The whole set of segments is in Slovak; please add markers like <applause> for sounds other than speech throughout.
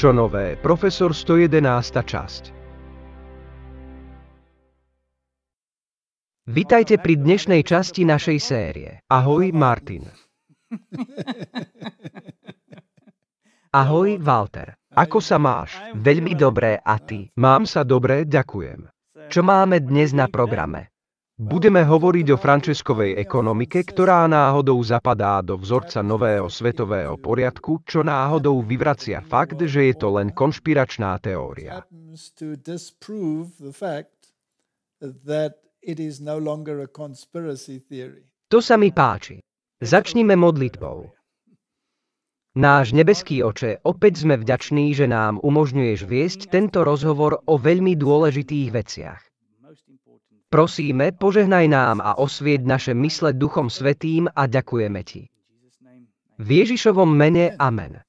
Čo nové, profesor 111. časť. Vitajte pri dnešnej časti našej série. Ahoj, Martin. Ahoj, Walter. Ako sa máš? Veľmi dobré a ty? Mám sa dobré, ďakujem. Čo máme dnes na programe? Budeme hovoriť o frančeskovej ekonomike, ktorá náhodou zapadá do vzorca nového svetového poriadku, čo náhodou vyvracia fakt, že je to len konšpiračná teória. No to sa mi páči. Začnime modlitbou. Náš nebeský oče, opäť sme vďační, že nám umožňuješ viesť tento rozhovor o veľmi dôležitých veciach. Prosíme, požehnaj nám a osvied naše mysle Duchom Svetým a ďakujeme Ti. V Ježišovom mene Amen.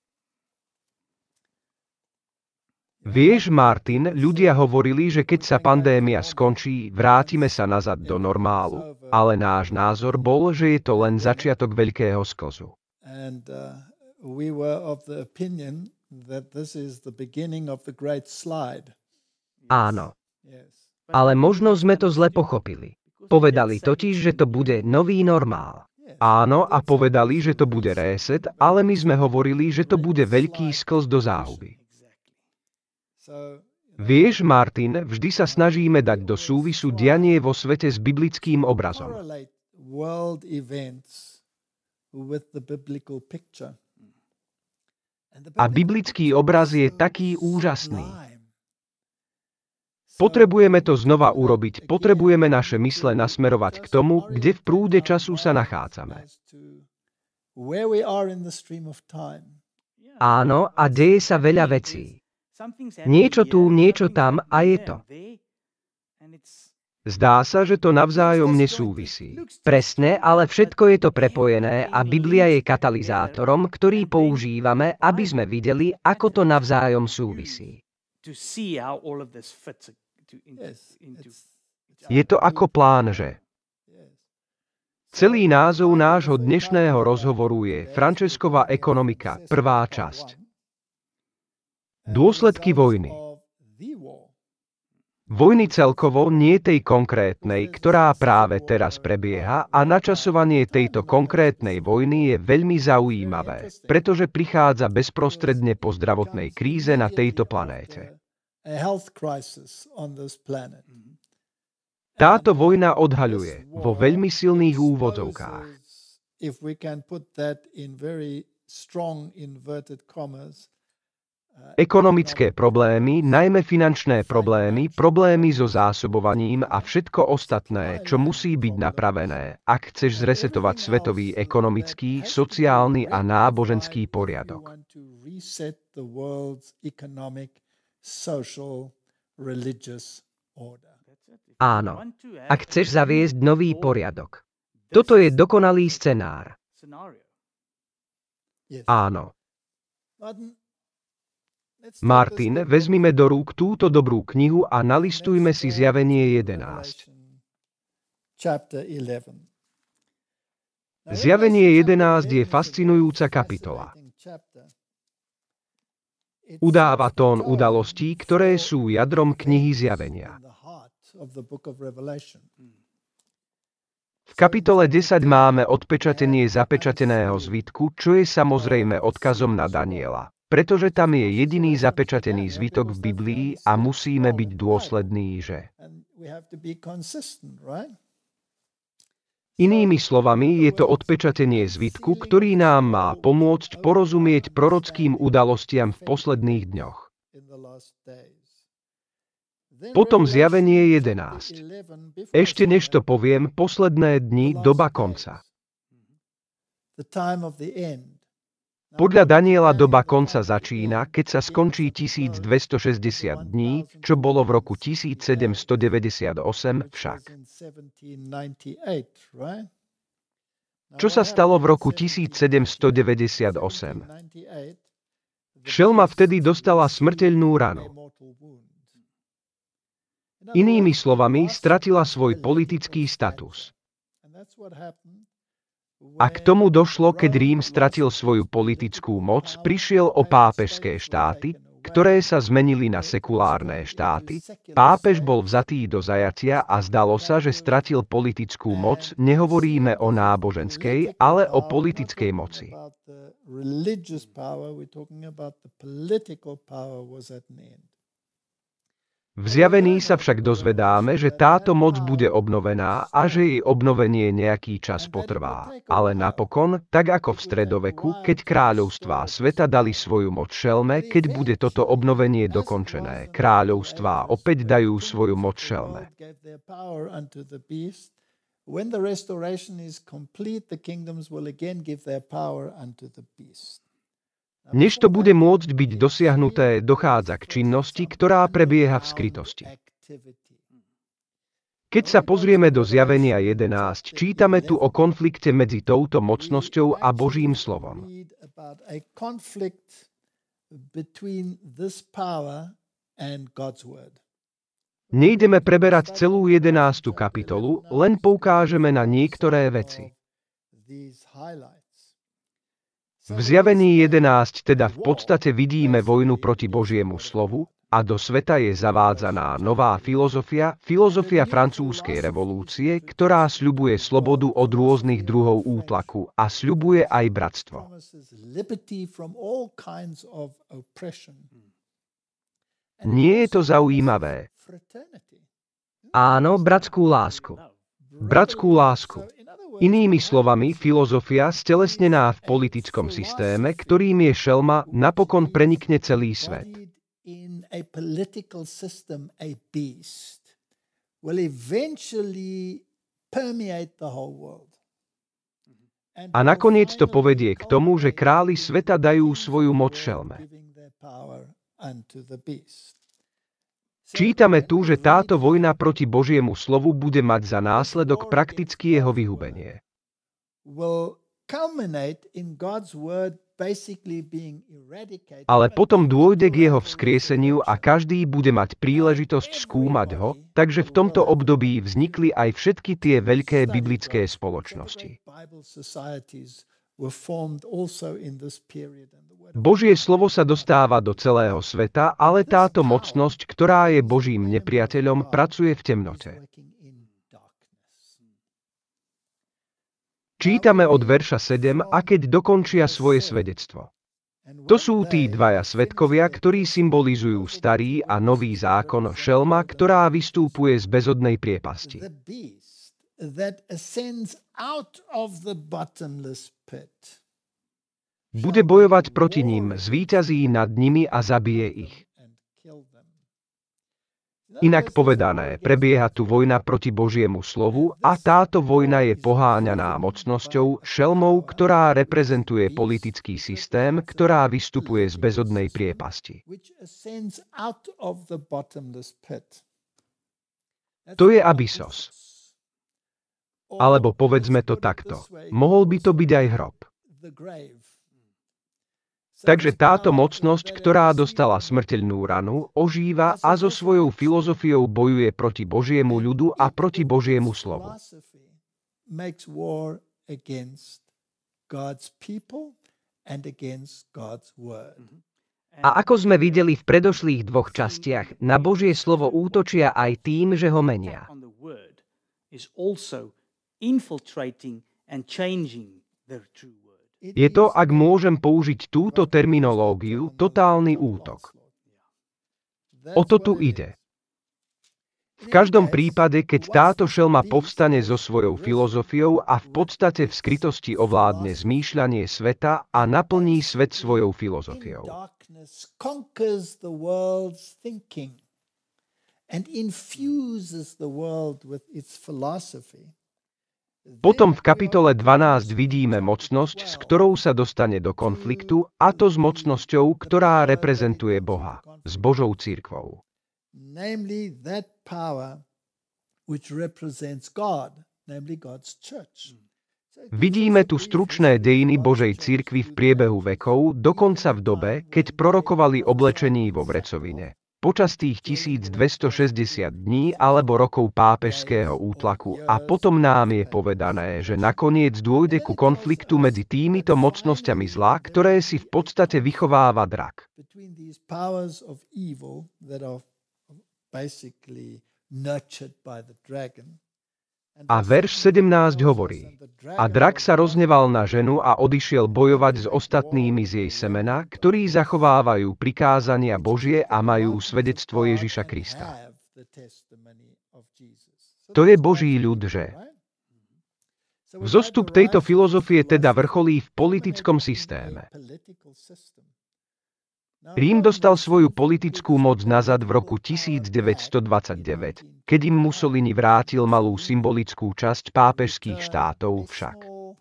Vieš, Martin, ľudia hovorili, že keď sa pandémia skončí, vrátime sa nazad do normálu. Ale náš názor bol, že je to len začiatok veľkého skozu. Uh, Áno. Yes. Ale možno sme to zle pochopili. Povedali totiž, že to bude nový normál. Áno, a povedali, že to bude reset, ale my sme hovorili, že to bude veľký sklz do záhuby. Vieš, Martin, vždy sa snažíme dať do súvisu dianie vo svete s biblickým obrazom. A biblický obraz je taký úžasný. Potrebujeme to znova urobiť, potrebujeme naše mysle nasmerovať k tomu, kde v prúde času sa nachádzame. Áno, a deje sa veľa vecí. Niečo tu, niečo tam a je to. Zdá sa, že to navzájom nesúvisí. Presne, ale všetko je to prepojené a Biblia je katalizátorom, ktorý používame, aby sme videli, ako to navzájom súvisí. Je to ako plán, že? Celý názov nášho dnešného rozhovoru je Francesková ekonomika, prvá časť. Dôsledky vojny. Vojny celkovo nie tej konkrétnej, ktorá práve teraz prebieha a načasovanie tejto konkrétnej vojny je veľmi zaujímavé, pretože prichádza bezprostredne po zdravotnej kríze na tejto planéte. Mhm. Táto vojna odhaľuje vo veľmi silných úvodzovkách. Uh, Ekonomické problémy, najmä finančné problémy, problémy so zásobovaním a všetko ostatné, čo musí byť napravené, ak chceš zresetovať svetový ekonomický, sociálny a náboženský poriadok. Áno, ak chceš zaviesť nový poriadok. Toto je dokonalý scenár. Áno. Martin, vezmime do rúk túto dobrú knihu a nalistujme si zjavenie 11. Zjavenie 11 je fascinujúca kapitola. Udáva tón udalostí, ktoré sú jadrom knihy zjavenia. V kapitole 10 máme odpečatenie zapečateného zvitku, čo je samozrejme odkazom na Daniela. Pretože tam je jediný zapečatený zvitok v Biblii a musíme byť dôslední, že... Inými slovami je to odpečatenie zvitku, ktorý nám má pomôcť porozumieť prorockým udalostiam v posledných dňoch. Potom zjavenie 11. Ešte než to poviem, posledné dni, doba konca. The time of the end. Podľa Daniela doba konca začína, keď sa skončí 1260 dní, čo bolo v roku 1798 však. Čo sa stalo v roku 1798? Šelma vtedy dostala smrteľnú ranu. Inými slovami, stratila svoj politický status. A k tomu došlo, keď Rím stratil svoju politickú moc, prišiel o pápežské štáty, ktoré sa zmenili na sekulárne štáty. Pápež bol vzatý do zajatia a zdalo sa, že stratil politickú moc, nehovoríme o náboženskej, ale o politickej moci. religious power, we're talking about the political power was at an end. V zjavení sa však dozvedáme, že táto moc bude obnovená a že jej obnovenie nejaký čas potrvá. Ale napokon, tak ako v stredoveku, keď kráľovstvá sveta dali svoju moc šelme, keď bude toto obnovenie dokončené, kráľovstvá opäť dajú svoju moc šelme. When the restoration is complete, the kingdoms will again give their power unto the beast. Než to bude môcť byť dosiahnuté, dochádza k činnosti, ktorá prebieha v skrytosti. Keď sa pozrieme do zjavenia 11, čítame tu o konflikte medzi touto mocnosťou a Božím slovom. Nejdeme preberať celú 11. kapitolu, len poukážeme na niektoré veci. V zjavení 11 teda v podstate vidíme vojnu proti Božiemu slovu a do sveta je zavádzaná nová filozofia, filozofia francúzskej revolúcie, ktorá sľubuje slobodu od rôznych druhov útlaku a sľubuje aj bratstvo. Nie je to zaujímavé. Áno, bratskú lásku. Bratskú lásku. Inými slovami, filozofia stelesnená v politickom systéme, ktorým je šelma, napokon prenikne celý svet. A nakoniec to povedie k tomu, že králi sveta dajú svoju moc šelme. Čítame tu, že táto vojna proti Božiemu slovu bude mať za následok prakticky jeho vyhubenie. Ale potom dôjde k jeho vzkrieseniu a každý bude mať príležitosť skúmať ho, takže v tomto období vznikli aj všetky tie veľké biblické spoločnosti. Božie slovo sa dostáva do celého sveta, ale táto mocnosť, ktorá je Božím nepriateľom, pracuje v temnote. Čítame od verša 7 a keď dokončia svoje svedectvo. To sú tí dvaja svetkovia, ktorí symbolizujú starý a nový zákon šelma, ktorá vystúpuje z bezodnej priepasti. Bude bojovať proti ním, zvíťazí nad nimi a zabije ich. Inak povedané, prebieha tu vojna proti Božiemu slovu a táto vojna je poháňaná mocnosťou šelmou, ktorá reprezentuje politický systém, ktorá vystupuje z bezodnej priepasti. To je Abyssos. Alebo povedzme to takto. Mohol by to byť aj hrob. Takže táto mocnosť, ktorá dostala smrteľnú ranu, ožíva a so svojou filozofiou bojuje proti Božiemu ľudu a proti Božiemu slovu. A ako sme videli v predošlých dvoch častiach, na Božie slovo útočia aj tým, že ho menia. Je to, ak môžem použiť túto terminológiu, totálny útok. O to tu ide. V každom prípade, keď táto šelma povstane so svojou filozofiou a v podstate v skrytosti ovládne zmýšľanie sveta a naplní svet svojou filozofiou. And infuses the world with its philosophy. Potom v kapitole 12 vidíme mocnosť, s ktorou sa dostane do konfliktu, a to s mocnosťou, ktorá reprezentuje Boha, s Božou církvou. Vidíme tu stručné dejiny Božej církvy v priebehu vekov, dokonca v dobe, keď prorokovali oblečení vo vrecovine. Počas tých 1260 dní alebo rokov pápežského útlaku a potom nám je povedané, že nakoniec dôjde ku konfliktu medzi týmito mocnosťami zla, ktoré si v podstate vychováva drak. by the a verš 17 hovorí, a drak sa rozneval na ženu a odišiel bojovať s ostatnými z jej semena, ktorí zachovávajú prikázania Božie a majú svedectvo Ježiša Krista. To je Boží ľud, že? Vzostup tejto filozofie teda vrcholí v politickom systéme. Rím dostal svoju politickú moc nazad v roku 1929, keď im Mussolini vrátil malú symbolickú časť pápežských štátov však. Mhm.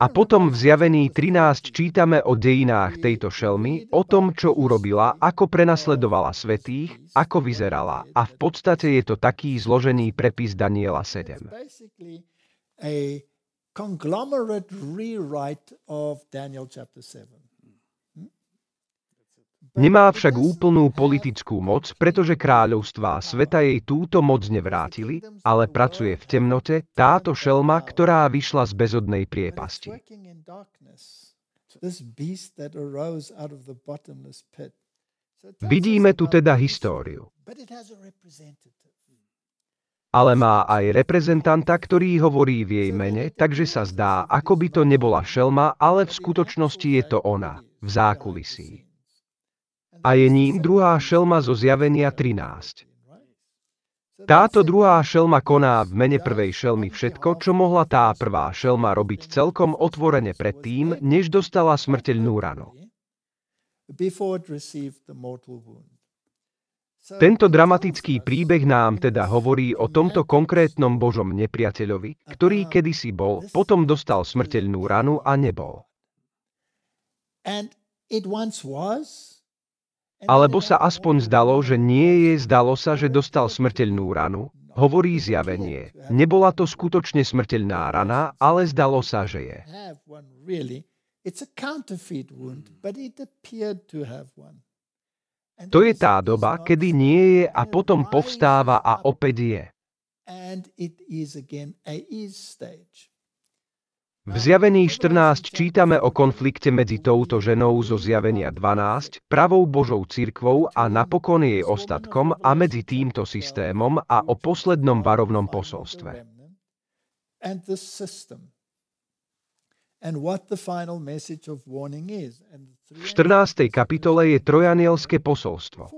A potom v zjavení 13 čítame o dejinách tejto šelmy, o tom, čo urobila, ako prenasledovala svetých, ako vyzerala. A v podstate je to taký zložený prepis Daniela 7 conglomerate rewrite of Daniel chapter 7. Hmm? Nemá však úplnú politickú moc, pretože kráľovstvá sveta jej túto moc nevrátili, ale pracuje v temnote táto šelma, ktorá vyšla z bezodnej priepasti. Vidíme tu teda históriu ale má aj reprezentanta, ktorý hovorí v jej mene, takže sa zdá, ako by to nebola šelma, ale v skutočnosti je to ona, v zákulisí. A je ním druhá šelma zo zjavenia 13. Táto druhá šelma koná v mene prvej šelmy všetko, čo mohla tá prvá šelma robiť celkom otvorene predtým, než dostala smrteľnú ranu. Before it received the mortal wound. Tento dramatický príbeh nám teda hovorí o tomto konkrétnom Božom nepriateľovi, ktorý kedysi bol, potom dostal smrteľnú ranu a nebol. Alebo sa aspoň zdalo, že nie je, zdalo sa, že dostal smrteľnú ranu, hovorí zjavenie. Nebola to skutočne smrteľná rana, ale zdalo sa, že je. It's a counterfeit wound, but it appeared to have one. To je tá doba, kedy nie je a potom povstáva a opäť je. V zjavení 14 čítame o konflikte medzi touto ženou zo zjavenia 12, pravou Božou cirkvou a napokon jej ostatkom a medzi týmto systémom a o poslednom varovnom posolstve. And the system. V 14. kapitole je trojanielské posolstvo.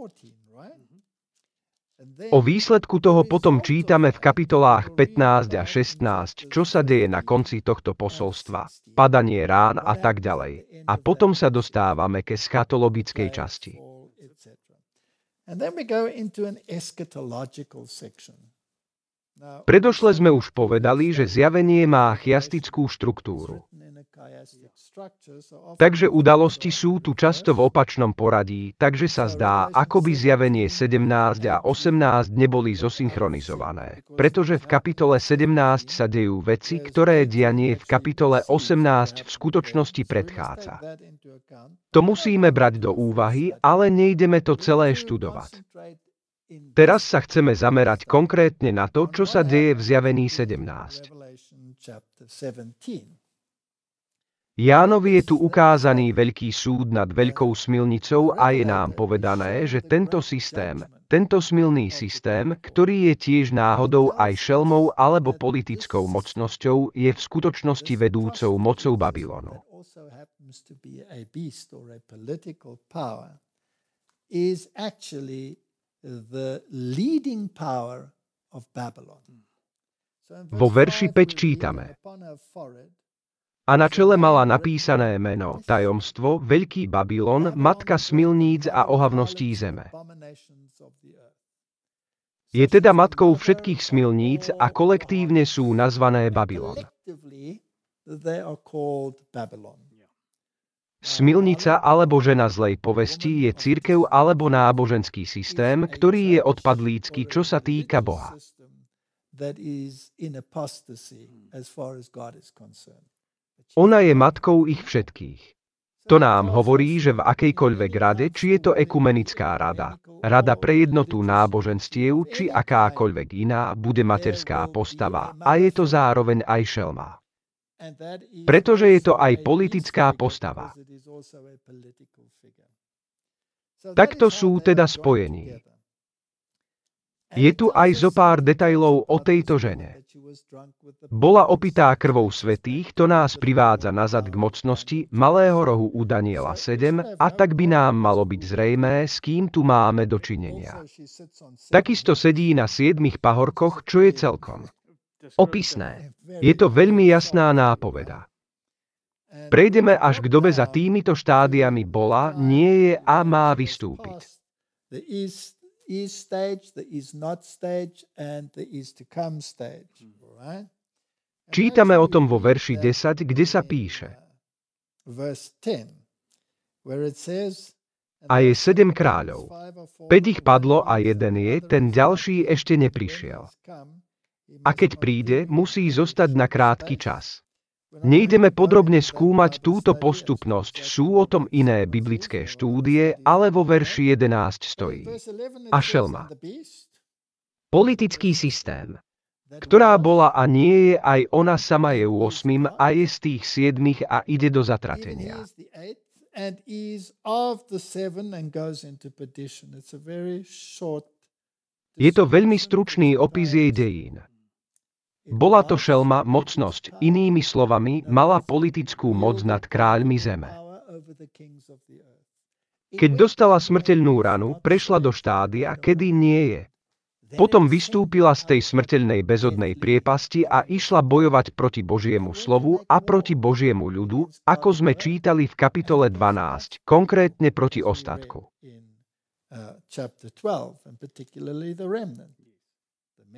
Mhm. O výsledku toho potom čítame v kapitolách 15 a 16, čo sa deje na konci tohto posolstva, padanie rán a tak ďalej. A potom sa dostávame ke schatologickej časti. Predošle sme už povedali, že zjavenie má chiastickú štruktúru. Takže udalosti sú tu často v opačnom poradí, takže sa zdá, ako by zjavenie 17 a 18 neboli zosynchronizované. Pretože v kapitole 17 sa dejú veci, ktoré dianie v kapitole 18 v skutočnosti predchádza. To musíme brať do úvahy, ale nejdeme to celé študovať. Teraz sa chceme zamerať konkrétne na to, čo sa deje v zjavení 17. Jánovi je tu ukázaný veľký súd nad veľkou smilnicou a je nám povedané, že tento systém, tento smilný systém, ktorý je tiež náhodou aj šelmou alebo politickou mocnosťou, je v skutočnosti vedúcou mocou Babylonu. Vo verši 5 čítame a na čele mala napísané meno, tajomstvo, Veľký Babylon, matka smilníc a ohavností zeme. Je teda matkou všetkých smilníc a kolektívne sú nazvané Babylon. Smilnica alebo žena zlej povesti je církev alebo náboženský systém, ktorý je odpadlícky, čo sa týka Boha. That is in apostasy as far as God is concerned. Ona je matkou ich všetkých. To nám hovorí, že v akejkoľvek rade, či je to ekumenická rada, rada pre jednotu náboženstiev, či akákoľvek iná, bude materská postava a je to zároveň aj šelma. Pretože je to aj politická postava. Takto sú teda spojení. Je tu aj zo pár detajlov o tejto žene. Bola opitá krvou svetých, to nás privádza nazad k mocnosti malého rohu u Daniela 7 a tak by nám malo byť zrejmé, s kým tu máme dočinenia. Takisto sedí na siedmich pahorkoch, čo je celkom opisné. Je to veľmi jasná nápoveda. Prejdeme až k dobe za týmito štádiami bola, nie je a má vystúpiť is stage, the is not stage and the is to come stage. Hmm. Right? Čítame o tom vo verši 10, kde sa píše. Uh, a je sedem kráľov. Päť ich padlo a jeden je, ten ďalší ešte neprišiel. A keď príde, musí zostať na krátky čas. Nejdeme podrobne skúmať túto postupnosť, sú o tom iné biblické štúdie, ale vo verši 11 stojí. A šelma. Politický systém, ktorá bola a nie je aj ona sama je 8 a je z tých siedmých a ide do zatratenia. Je to veľmi stručný opis jej dejín. Bola to šelma mocnosť, inými slovami, mala politickú moc nad kráľmi zeme. Keď dostala smrteľnú ranu, prešla do štádia, kedy nie je. Potom vystúpila z tej smrteľnej bezodnej priepasti a išla bojovať proti Božiemu slovu a proti Božiemu ľudu, ako sme čítali v kapitole 12, konkrétne proti ostatku. Uh,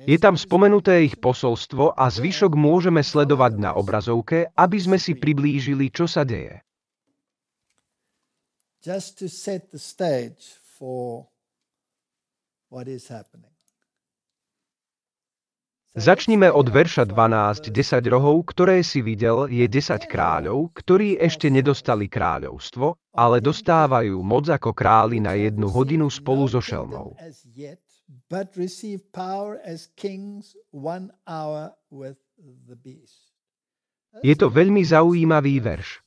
je tam spomenuté ich posolstvo a zvyšok môžeme sledovať na obrazovke, aby sme si priblížili, čo sa deje. Just to set the stage for what is happening. Začnime od verša 12, 10 rohov, ktoré si videl, je 10 kráľov, ktorí ešte nedostali kráľovstvo, ale dostávajú moc ako králi na jednu hodinu spolu so šelmou but receive power as kings one hour with the beast. Je to veľmi zaujímavý verš.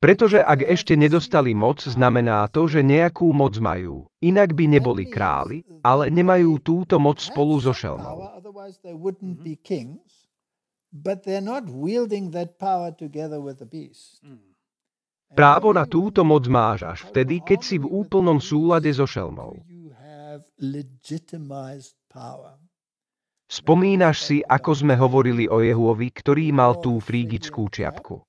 Pretože ak ešte nedostali moc, znamená to, že nejakú moc majú. Inak by neboli králi, ale nemajú túto moc spolu so šelmou. Mm-hmm. Mm. Právo na túto moc máš až vtedy, keď si v úplnom súlade so šelmou. Spomínaš si, ako sme hovorili o Jehuovi, ktorý mal tú frígickú čiapku.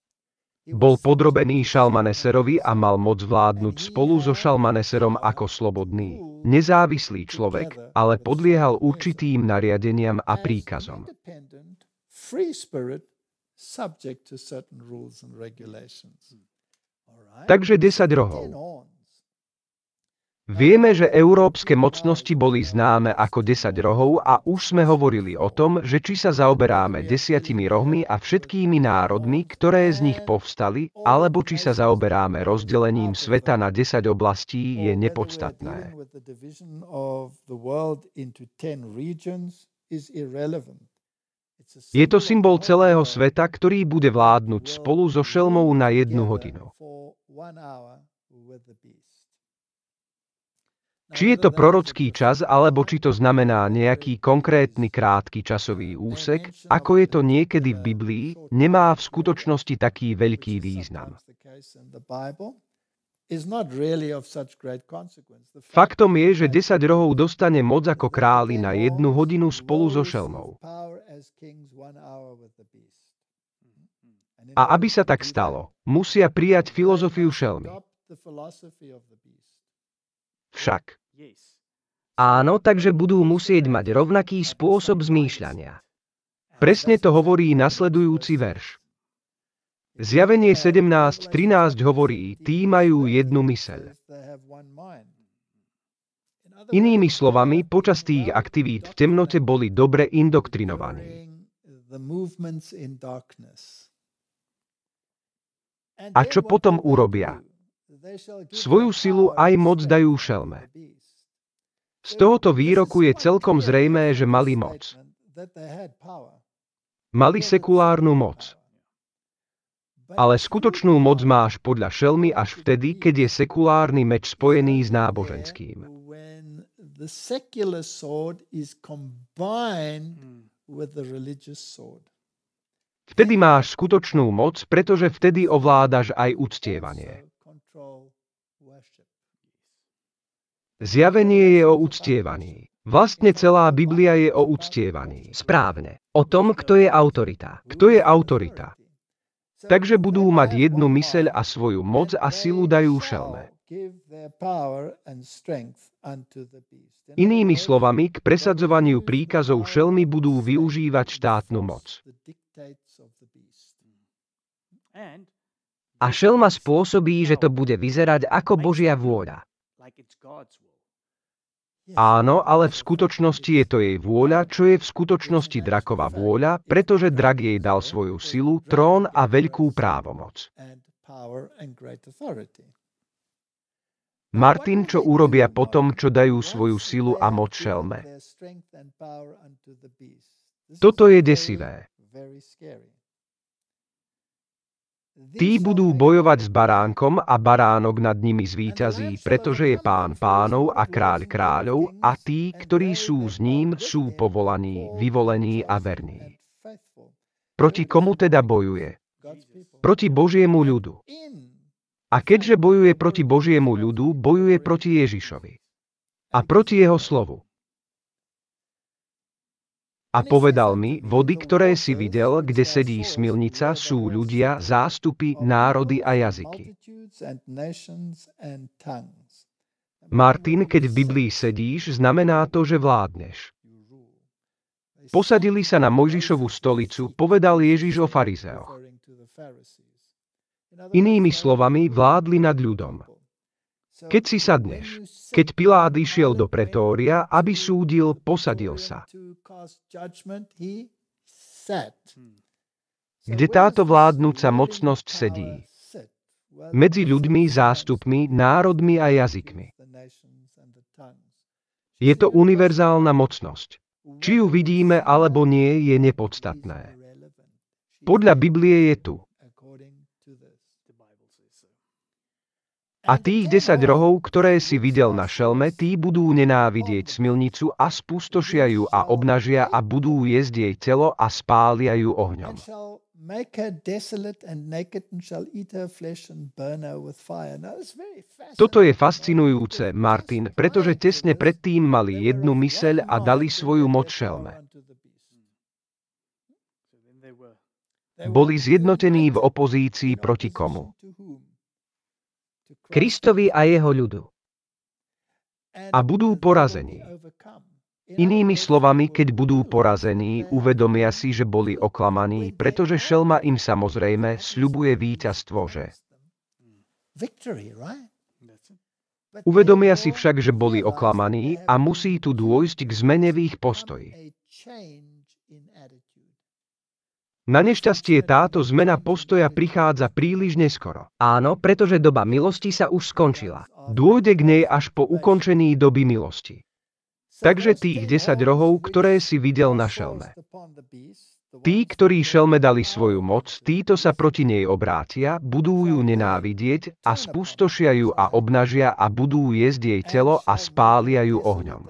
Bol podrobený Šalmaneserovi a mal moc vládnuť spolu so Šalmaneserom ako slobodný, nezávislý človek, ale podliehal určitým nariadeniam a príkazom. Hmm. Takže 10 rohov. Vieme, že európske mocnosti boli známe ako 10 rohov a už sme hovorili o tom, že či sa zaoberáme desiatimi rohmi a všetkými národmi, ktoré z nich povstali, alebo či sa zaoberáme rozdelením sveta na 10 oblastí, je nepodstatné. Je to symbol celého sveta, ktorý bude vládnuť spolu so šelmou na jednu hodinu. Či je to prorocký čas, alebo či to znamená nejaký konkrétny krátky časový úsek, ako je to niekedy v Biblii, nemá v skutočnosti taký veľký význam. Faktom je, že 10 rohov dostane moc ako králi na jednu hodinu spolu so šelmou. A aby sa tak stalo, musia prijať filozofiu šelmy. Však, Áno, takže budú musieť mať rovnaký spôsob zmýšľania. Presne to hovorí nasledujúci verš. Zjavenie 17.13 hovorí, tí majú jednu myseľ. Inými slovami, počas tých aktivít v temnote boli dobre indoktrinovaní. A čo potom urobia? Svoju silu aj moc dajú šelme. Z tohoto výroku je celkom zrejmé, že mali moc. Mali sekulárnu moc. Ale skutočnú moc máš podľa šelmy až vtedy, keď je sekulárny meč spojený s náboženským. Vtedy máš skutočnú moc, pretože vtedy ovládaš aj uctievanie. Zjavenie je o uctievaní. Vlastne celá Biblia je o uctievaní. Správne. O tom, kto je autorita. Kto je autorita. Takže budú mať jednu myseľ a svoju moc a silu dajú šelme. Inými slovami, k presadzovaniu príkazov šelmy budú využívať štátnu moc. A šelma spôsobí, že to bude vyzerať ako Božia vôľa. Áno, ale v skutočnosti je to jej vôľa, čo je v skutočnosti draková vôľa, pretože drak jej dal svoju silu, trón a veľkú právomoc. Martin, čo urobia potom, čo dajú svoju silu a moc šelme. Toto je desivé. Tí budú bojovať s baránkom a baránok nad nimi zvíťazí, pretože je pán pánov a kráľ kráľov a tí, ktorí sú s ním, sú povolaní, vyvolení a verní. Proti komu teda bojuje? Proti Božiemu ľudu. A keďže bojuje proti Božiemu ľudu, bojuje proti Ježišovi. A proti jeho slovu. A povedal mi, vody, ktoré si videl, kde sedí smilnica, sú ľudia, zástupy, národy a jazyky. Martin, keď v Biblii sedíš, znamená to, že vládneš. Posadili sa na Mojžišovú stolicu, povedal Ježiš o farizeoch. Inými slovami, vládli nad ľudom. Keď si sadneš, keď Pilát išiel do pretória, aby súdil, posadil sa. Kde táto vládnúca mocnosť sedí? Medzi ľuďmi, zástupmi, národmi a jazykmi. Je to univerzálna mocnosť. Či ju vidíme alebo nie, je nepodstatné. Podľa Biblie je tu. A tých desať rohov, ktoré si videl na šelme, tí budú nenávidieť smilnicu a spustošia ju a obnažia a budú jesť jej telo a spália ju ohňom. Toto je fascinujúce, Martin, pretože tesne predtým mali jednu myseľ a dali svoju moc šelme. Boli zjednotení v opozícii proti komu? Kristovi a jeho ľudu. A budú porazení. Inými slovami, keď budú porazení, uvedomia si, že boli oklamaní, pretože šelma im samozrejme sľubuje víťazstvo, že? Uvedomia si však, že boli oklamaní a musí tu dôjsť k zmene v ich postoji. Na nešťastie táto zmena postoja prichádza príliš neskoro. Áno, pretože doba milosti sa už skončila. Dôjde k nej až po ukončení doby milosti. Takže tých 10 rohov, ktoré si videl na šelme. Tí, ktorí šelme dali svoju moc, títo sa proti nej obrátia, budú ju nenávidieť a spustošia ju a obnažia a budú jesť jej telo a spália ju ohňom.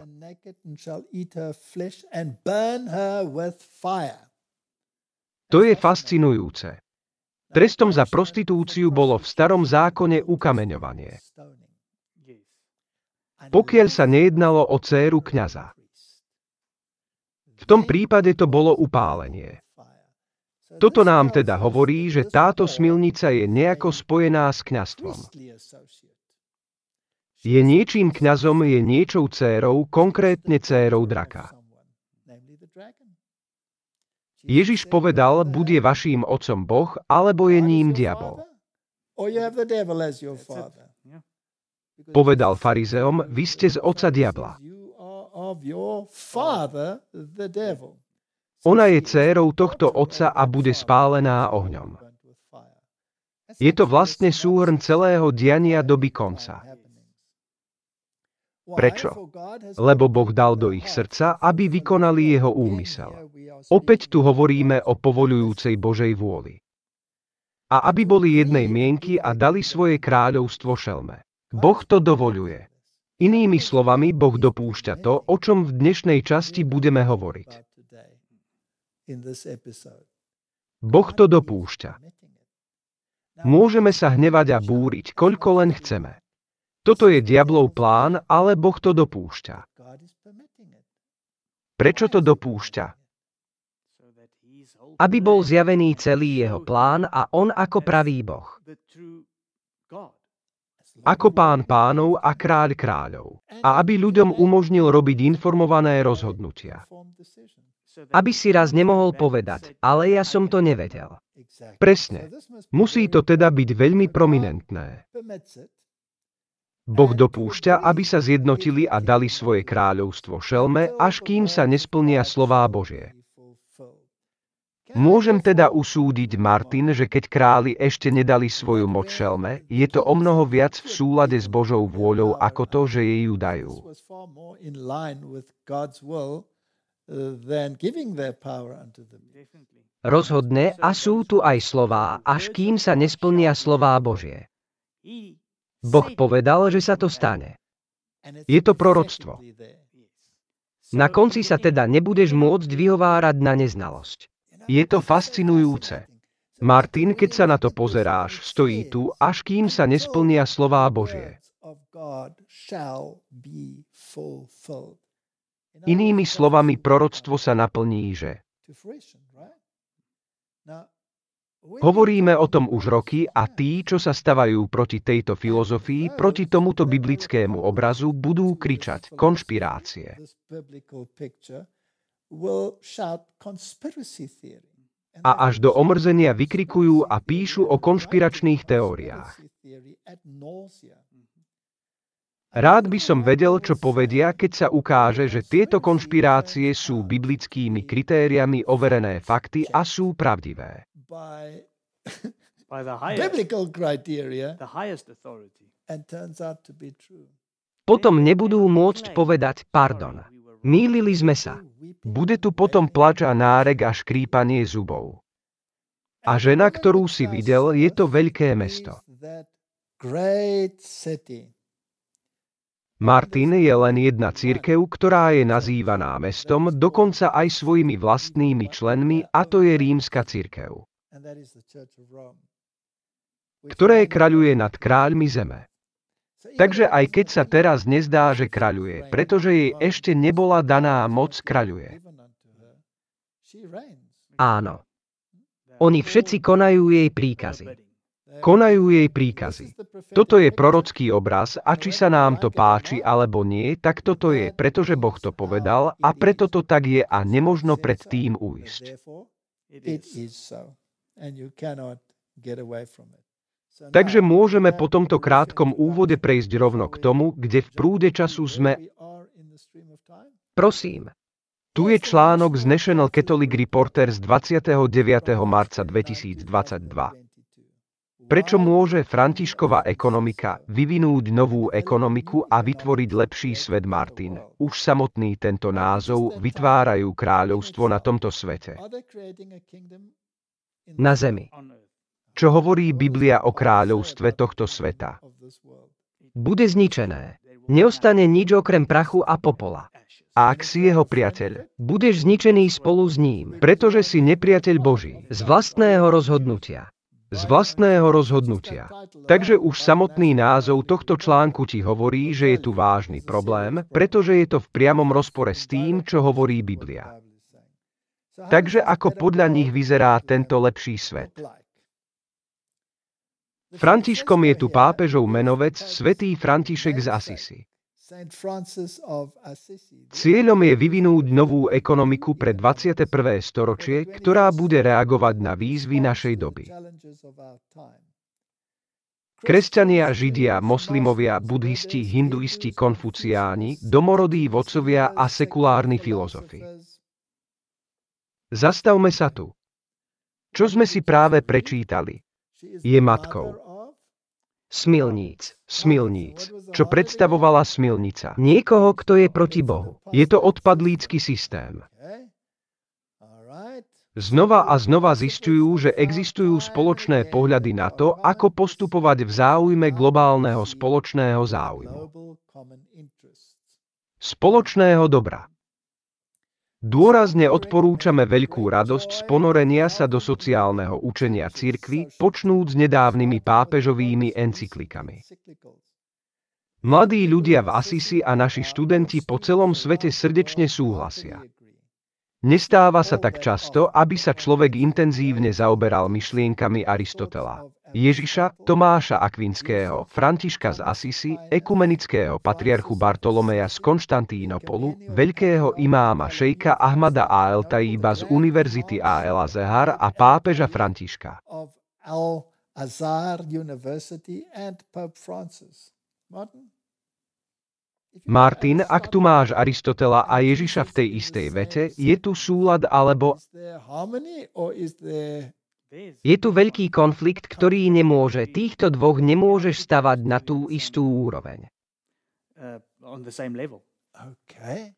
To je fascinujúce. Trestom za prostitúciu bolo v starom zákone ukameňovanie. Pokiaľ sa nejednalo o céru kňaza. V tom prípade to bolo upálenie. Toto nám teda hovorí, že táto smilnica je nejako spojená s kňastvom. Je niečím kňazom, je niečou cérou, konkrétne cérou draka. Ježiš povedal, bude vaším otcom Boh, alebo je ním diabol. Povedal farizeom, vy ste z oca diabla. Ona je dcérou tohto otca a bude spálená ohňom. Je to vlastne súhrn celého diania doby konca. Prečo? Lebo Boh dal do ich srdca, aby vykonali jeho úmysel. Opäť tu hovoríme o povolujúcej Božej vôli. A aby boli jednej mienky a dali svoje kráľovstvo šelme. Boh to dovoluje. Inými slovami, Boh dopúšťa to, o čom v dnešnej časti budeme hovoriť. Boh to dopúšťa. Môžeme sa hnevať a búriť, koľko len chceme. Toto je diablov plán, ale Boh to dopúšťa. Prečo to dopúšťa? aby bol zjavený celý jeho plán a on ako pravý Boh. Ako pán pánov a kráľ kráľov. A aby ľuďom umožnil robiť informované rozhodnutia. Aby si raz nemohol povedať, ale ja som to nevedel. Presne. Musí to teda byť veľmi prominentné. Boh dopúšťa, aby sa zjednotili a dali svoje kráľovstvo šelme, až kým sa nesplnia slová Božie. Môžem teda usúdiť, Martin, že keď králi ešte nedali svoju moč šelme, je to o mnoho viac v súlade s Božou vôľou ako to, že jej ju dajú. Uh, Rozhodne a sú tu aj slová, až kým sa nesplnia slová Božie. Boh povedal, že sa to stane. Je to proroctvo. Na konci sa teda nebudeš môcť vyhovárať na neznalosť. Je to fascinujúce. Martin, keď sa na to pozeráš, stojí tu, až kým sa nesplnia slová Božie. Inými slovami, proroctvo sa naplní, že... Hovoríme o tom už roky a tí, čo sa stavajú proti tejto filozofii, proti tomuto biblickému obrazu, budú kričať konšpirácie a až do omrzenia vykrikujú a píšu o konšpiračných teóriách. Mhm. Rád by som vedel, čo povedia, keď sa ukáže, že tieto konšpirácie sú biblickými kritériami overené fakty a sú pravdivé. <laughs> Potom nebudú môcť povedať pardon. Mýlili sme sa. Bude tu potom plač a nárek a škrípanie zubov. A žena, ktorú si videl, je to veľké mesto. Martin je len jedna církev, ktorá je nazývaná mestom, dokonca aj svojimi vlastnými členmi, a to je rímska církev, ktoré kraľuje nad kráľmi zeme. Takže aj keď sa teraz nezdá, že kraľuje, pretože jej ešte nebola daná moc kraľuje. Áno. Oni všetci konajú jej príkazy. Konajú jej príkazy. Toto je prorocký obraz a či sa nám to páči alebo nie, tak toto je, pretože Boh to povedal a preto to tak je a nemožno pred tým újsť. It is so, and you cannot get away from it. Takže môžeme po tomto krátkom úvode prejsť rovno k tomu, kde v prúde času sme. Prosím. Tu je článok z National Catholic Reporter z 29. marca 2022. Prečo môže Františková ekonomika vyvinúť novú ekonomiku a vytvoriť lepší svet Martin? Už samotný tento názov vytvárajú kráľovstvo na tomto svete. Na zemi čo hovorí Biblia o kráľovstve tohto sveta. Bude zničené. Neostane nič okrem prachu a popola. A ak si jeho priateľ, budeš zničený spolu s ním, pretože si nepriateľ Boží, z vlastného rozhodnutia. Z vlastného rozhodnutia. Takže už samotný názov tohto článku ti hovorí, že je tu vážny problém, pretože je to v priamom rozpore s tým, čo hovorí Biblia. Takže ako podľa nich vyzerá tento lepší svet? Františkom je tu pápežov menovec svätý František z Asisi. Cieľom je vyvinúť novú ekonomiku pre 21. storočie, ktorá bude reagovať na výzvy našej doby. Kresťania, židia, moslimovia, budhisti, hinduisti, konfuciáni, domorodí vodcovia a sekulárni filozofi. Zastavme sa tu. Čo sme si práve prečítali? je matkou. Smilníc, smilníc, čo predstavovala smilnica. Niekoho, kto je proti Bohu. Je to odpadlícky systém. Znova a znova zistujú, že existujú spoločné pohľady na to, ako postupovať v záujme globálneho spoločného záujmu. Spoločného dobra. Dôrazne odporúčame veľkú radosť z ponorenia sa do sociálneho učenia počnúť s nedávnymi pápežovými encyklikami. Mladí ľudia v Asisi a naši študenti po celom svete srdečne súhlasia. Nestáva sa tak často, aby sa človek intenzívne zaoberal myšlienkami Aristotela. Ježiša, Tomáša Akvinského, Františka z Asisi, ekumenického patriarchu Bartolomeja z Konštantínopolu, veľkého imáma šejka Ahmada al Taíba z Univerzity al Azehar a pápeža Františka. Martin, ak tu máš Aristotela a Ježiša v tej istej vete, je tu súlad alebo je tu veľký konflikt, ktorý nemôže, týchto dvoch nemôžeš stavať na tú istú úroveň. Uh, okay.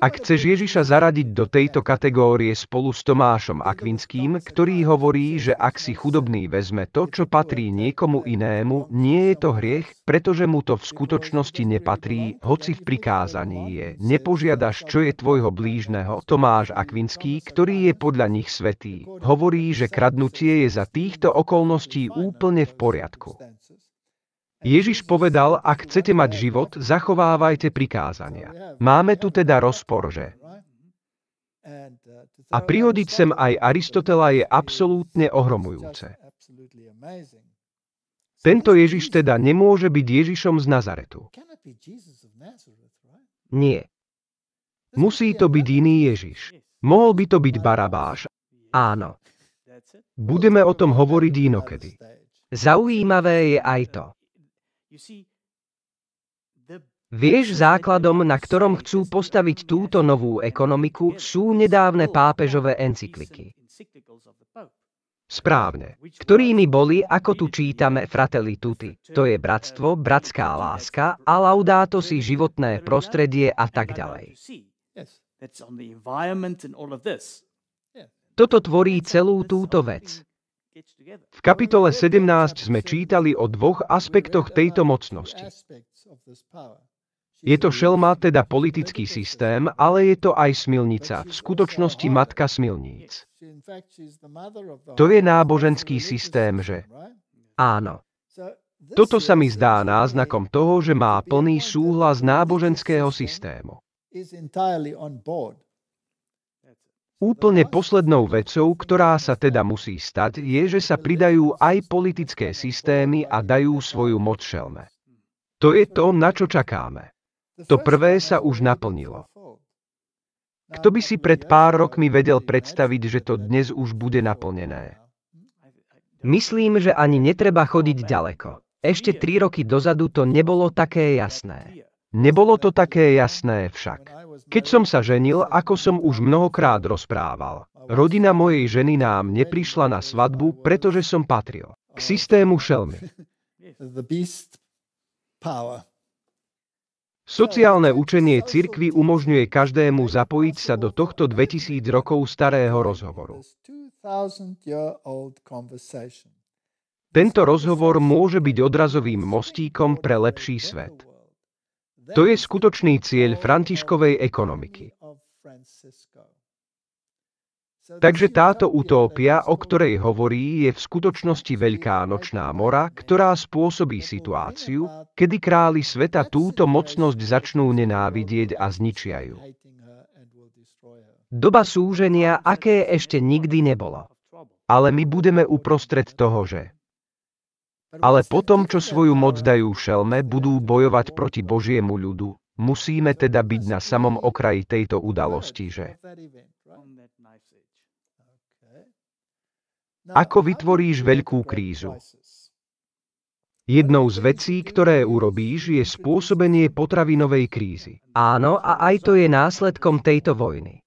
Ak chceš Ježiša zaradiť do tejto kategórie spolu s Tomášom Akvinským, ktorý hovorí, že ak si chudobný vezme to, čo patrí niekomu inému, nie je to hriech, pretože mu to v skutočnosti nepatrí, hoci v prikázaní je. Nepožiadaš, čo je tvojho blížneho, Tomáš Akvinský, ktorý je podľa nich svetý. Hovorí, že kradnutie je za týchto okolností úplne v poriadku. Ježiš povedal, ak chcete mať život, zachovávajte prikázania. Máme tu teda rozpor, že? A prihodiť sem aj Aristotela je absolútne ohromujúce. Tento Ježiš teda nemôže byť Ježišom z Nazaretu. Nie. Musí to byť iný Ježiš. Mohol by to byť Barabáš. Áno. Budeme o tom hovoriť inokedy. Zaujímavé je aj to, Vieš, základom, na ktorom chcú postaviť túto novú ekonomiku, sú nedávne pápežové encykliky. Správne. Ktorými boli, ako tu čítame, Fratelli Tutti. To je bratstvo, uh, bratská láska a laudáto si životné prostredie a tak ďalej. Toto tvorí celú túto vec. V kapitole 17 sme čítali o dvoch aspektoch tejto mocnosti. Je to šelma, teda politický systém, ale je to aj smilnica, v skutočnosti matka smilníc. To je náboženský systém, že? Áno. Toto sa mi zdá náznakom toho, že má plný súhlas náboženského systému. Úplne poslednou vecou, ktorá sa teda musí stať, je, že sa pridajú aj politické systémy a dajú svoju moc šelme. To je to, na čo čakáme. To prvé sa už naplnilo. Kto by si pred pár rokmi vedel predstaviť, že to dnes už bude naplnené? Myslím, že ani netreba chodiť ďaleko. Ešte tri roky dozadu to nebolo také jasné. Nebolo to také jasné však. Keď som sa ženil, ako som už mnohokrát rozprával, rodina mojej ženy nám neprišla na svadbu, pretože som patril k systému šelmy. Sociálne učenie cirkvy umožňuje každému zapojiť sa do tohto 2000 rokov starého rozhovoru. Tento rozhovor môže byť odrazovým mostíkom pre lepší svet. To je skutočný cieľ Františkovej ekonomiky. Takže táto utópia, o ktorej hovorí, je v skutočnosti veľká nočná mora, ktorá spôsobí situáciu, kedy králi sveta túto mocnosť začnú nenávidieť a zničia ju. Doba súženia, aké ešte nikdy nebolo. Ale my budeme uprostred toho, že ale potom, čo svoju moc dajú šelme, budú bojovať proti Božiemu ľudu. Musíme teda byť na samom okraji tejto udalosti, že? Ako vytvoríš veľkú krízu? Jednou z vecí, ktoré urobíš, je spôsobenie potravinovej krízy. Áno, a aj to je následkom tejto vojny.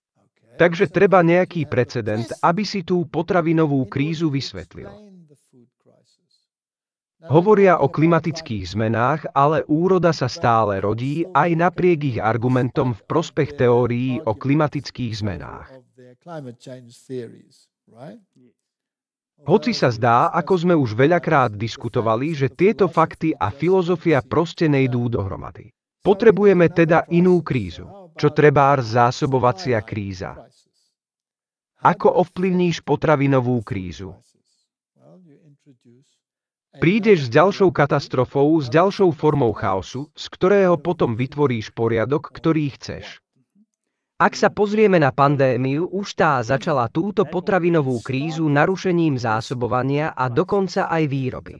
Takže treba nejaký precedent, aby si tú potravinovú krízu vysvetlil. Hovoria o klimatických zmenách, ale úroda sa stále rodí aj napriek ich argumentom v prospech teórií o klimatických zmenách. Hoci sa zdá, ako sme už veľakrát diskutovali, že tieto fakty a filozofia proste nejdú dohromady. Potrebujeme teda inú krízu, čo trebár zásobovacia kríza. Ako ovplyvníš potravinovú krízu? Prídeš s ďalšou katastrofou, s ďalšou formou chaosu, z ktorého potom vytvoríš poriadok, ktorý chceš. Ak sa pozrieme na pandémiu, už tá začala túto potravinovú krízu narušením zásobovania a dokonca aj výroby.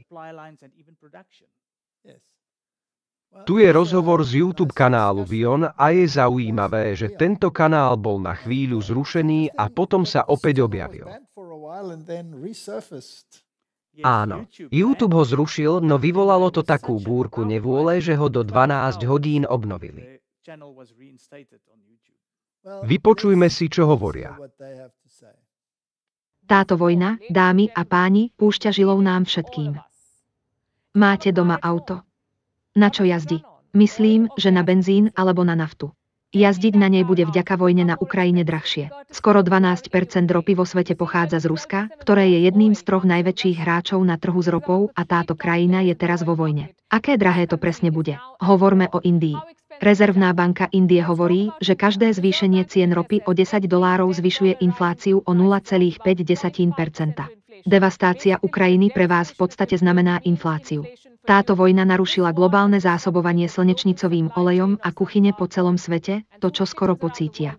Tu je rozhovor z YouTube kanálu Vion a je zaujímavé, že tento kanál bol na chvíľu zrušený a potom sa opäť objavil. Áno, YouTube ho zrušil, no vyvolalo to takú búrku nevôle, že ho do 12 hodín obnovili. Vypočujme si, čo hovoria. Táto vojna, dámy a páni, púšťa žilou nám všetkým. Máte doma auto? Na čo jazdi? Myslím, že na benzín alebo na naftu. Jazdiť na nej bude vďaka vojne na Ukrajine drahšie. Skoro 12% ropy vo svete pochádza z Ruska, ktoré je jedným z troch najväčších hráčov na trhu s ropou a táto krajina je teraz vo vojne. Aké drahé to presne bude? Hovorme o Indii. Rezervná banka Indie hovorí, že každé zvýšenie cien ropy o 10 dolárov zvyšuje infláciu o 0,5%. Devastácia Ukrajiny pre vás v podstate znamená infláciu. Táto vojna narušila globálne zásobovanie slnečnicovým olejom a kuchyne po celom svete, to čo skoro pocítia.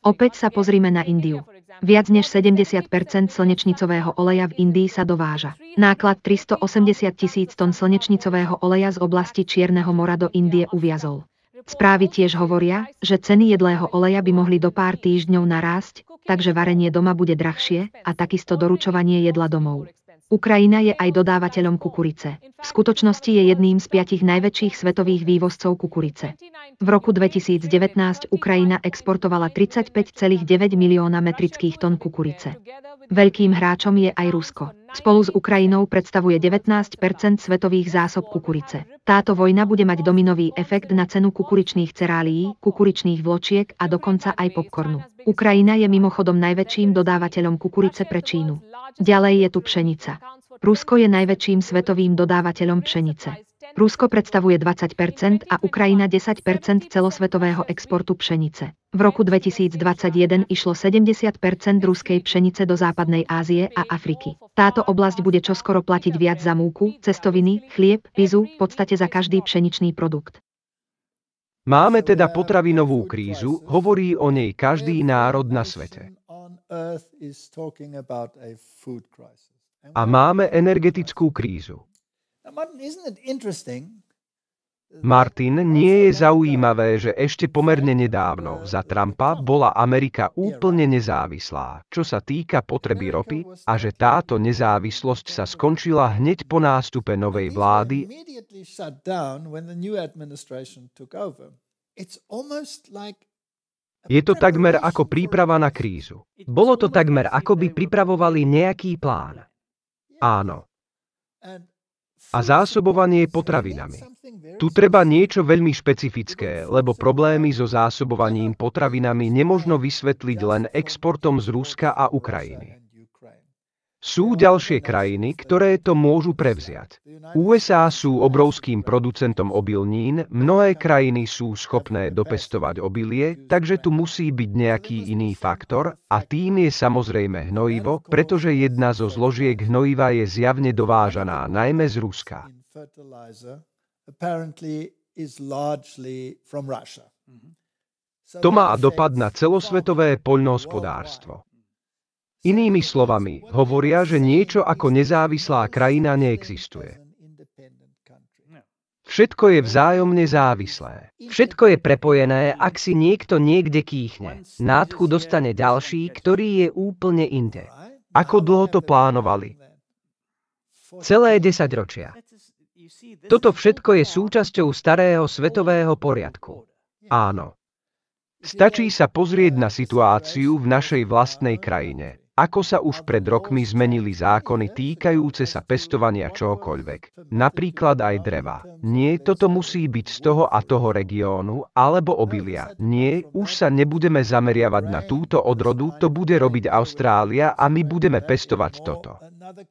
Opäť sa pozrime na Indiu. Viac než 70 slnečnicového oleja v Indii sa dováža. Náklad 380 tisíc tón slnečnicového oleja z oblasti Čierneho mora do Indie uviazol. Správy tiež hovoria, že ceny jedlého oleja by mohli do pár týždňov narásť, takže varenie doma bude drahšie a takisto doručovanie jedla domov. Ukrajina je aj dodávateľom kukurice. V skutočnosti je jedným z piatich najväčších svetových vývozcov kukurice. V roku 2019 Ukrajina exportovala 35,9 milióna metrických tón kukurice. Veľkým hráčom je aj Rusko spolu s Ukrajinou predstavuje 19 svetových zásob kukurice. Táto vojna bude mať dominový efekt na cenu kukuričných cerálií, kukuričných vločiek a dokonca aj popcornu. Ukrajina je mimochodom najväčším dodávateľom kukurice pre Čínu. Ďalej je tu pšenica. Rusko je najväčším svetovým dodávateľom pšenice. Rusko predstavuje 20 a Ukrajina 10 celosvetového exportu pšenice. V roku 2021 išlo 70 ruskej pšenice do západnej Ázie a Afriky. Táto oblasť bude čoskoro platiť viac za múku, cestoviny, chlieb, vizu, v podstate za každý pšeničný produkt. Máme teda potravinovú krízu, hovorí o nej každý národ na svete. A máme energetickú krízu. Martin, nie je zaujímavé, že ešte pomerne nedávno za Trumpa bola Amerika úplne nezávislá, čo sa týka potreby ropy, a že táto nezávislosť sa skončila hneď po nástupe novej vlády. Je to takmer ako príprava na krízu. Bolo to takmer ako by pripravovali nejaký plán. Áno a zásobovanie potravinami. Tu treba niečo veľmi špecifické, lebo problémy so zásobovaním potravinami nemožno vysvetliť len exportom z Ruska a Ukrajiny. Sú ďalšie krajiny, ktoré to môžu prevziať. USA sú obrovským producentom obilnín, mnohé krajiny sú schopné dopestovať obilie, takže tu musí byť nejaký iný faktor a tým je samozrejme hnojivo, pretože jedna zo zložiek hnojiva je zjavne dovážaná najmä z Ruska. To má dopad na celosvetové poľnohospodárstvo. Inými slovami, hovoria, že niečo ako nezávislá krajina neexistuje. Všetko je vzájomne závislé. Všetko je prepojené, ak si niekto niekde kýchne. Nádchu dostane ďalší, ktorý je úplne inde. Ako dlho to plánovali? Celé desaťročia. Toto všetko je súčasťou starého svetového poriadku. Áno. Stačí sa pozrieť na situáciu v našej vlastnej krajine. Ako sa už pred rokmi zmenili zákony týkajúce sa pestovania čokoľvek, napríklad aj dreva. Nie, toto musí byť z toho a toho regiónu, alebo obilia. Nie, už sa nebudeme zameriavať na túto odrodu, to bude robiť Austrália a my budeme pestovať toto. Mhm.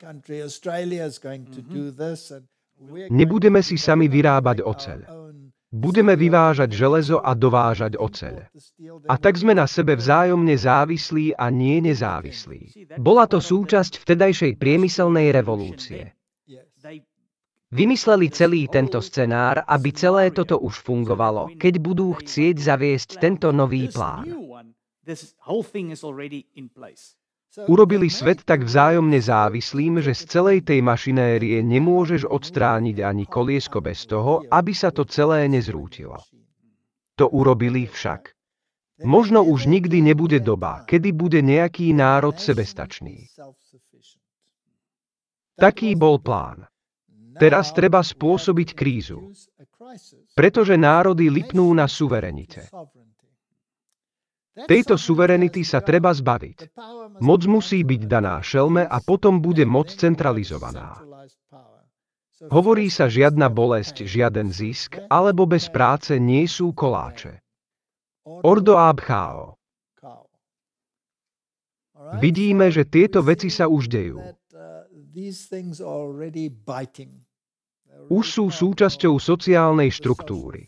Nebudeme si sami vyrábať oceľ. Budeme vyvážať železo a dovážať oceľ. A tak sme na sebe vzájomne závislí a nie nezávislí. Bola to súčasť vtedajšej priemyselnej revolúcie. Vymysleli celý tento scenár, aby celé toto už fungovalo, keď budú chcieť zaviesť tento nový plán. Urobili svet tak vzájomne závislým, že z celej tej mašinérie nemôžeš odstrániť ani koliesko bez toho, aby sa to celé nezrútilo. To urobili však. Možno už nikdy nebude doba, kedy bude nejaký národ sebestačný. Taký bol plán. Teraz treba spôsobiť krízu, pretože národy lipnú na suverenite. Tejto suverenity sa treba zbaviť. Moc musí byť daná šelme a potom bude moc centralizovaná. Hovorí sa žiadna bolesť, žiaden zisk, alebo bez práce nie sú koláče. Ordo ab chao. Vidíme, že tieto veci sa už dejú. Už sú súčasťou sociálnej štruktúry.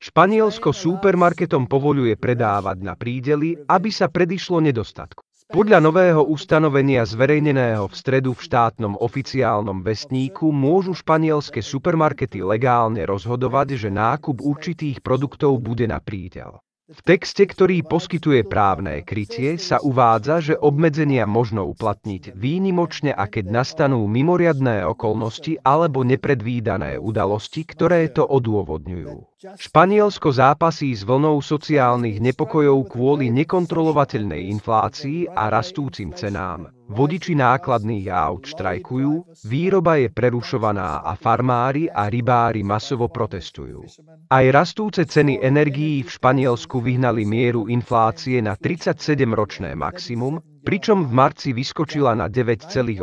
Španielsko supermarketom povoluje predávať na prídely, aby sa predišlo nedostatku. Podľa nového ustanovenia zverejneného v stredu v štátnom oficiálnom vestníku môžu španielske supermarkety legálne rozhodovať, že nákup určitých produktov bude na prídel. V texte, ktorý poskytuje právne krytie, sa uvádza, že obmedzenia možno uplatniť výnimočne a keď nastanú mimoriadné okolnosti alebo nepredvídané udalosti, ktoré to odôvodňujú. Španielsko zápasí s vlnou sociálnych nepokojov kvôli nekontrolovateľnej inflácii a rastúcim cenám. Vodiči nákladných aut štrajkujú, výroba je prerušovaná a farmári a rybári masovo protestujú. Aj rastúce ceny energií v Španielsku vyhnali mieru inflácie na 37-ročné maximum, pričom v marci vyskočila na 9,8%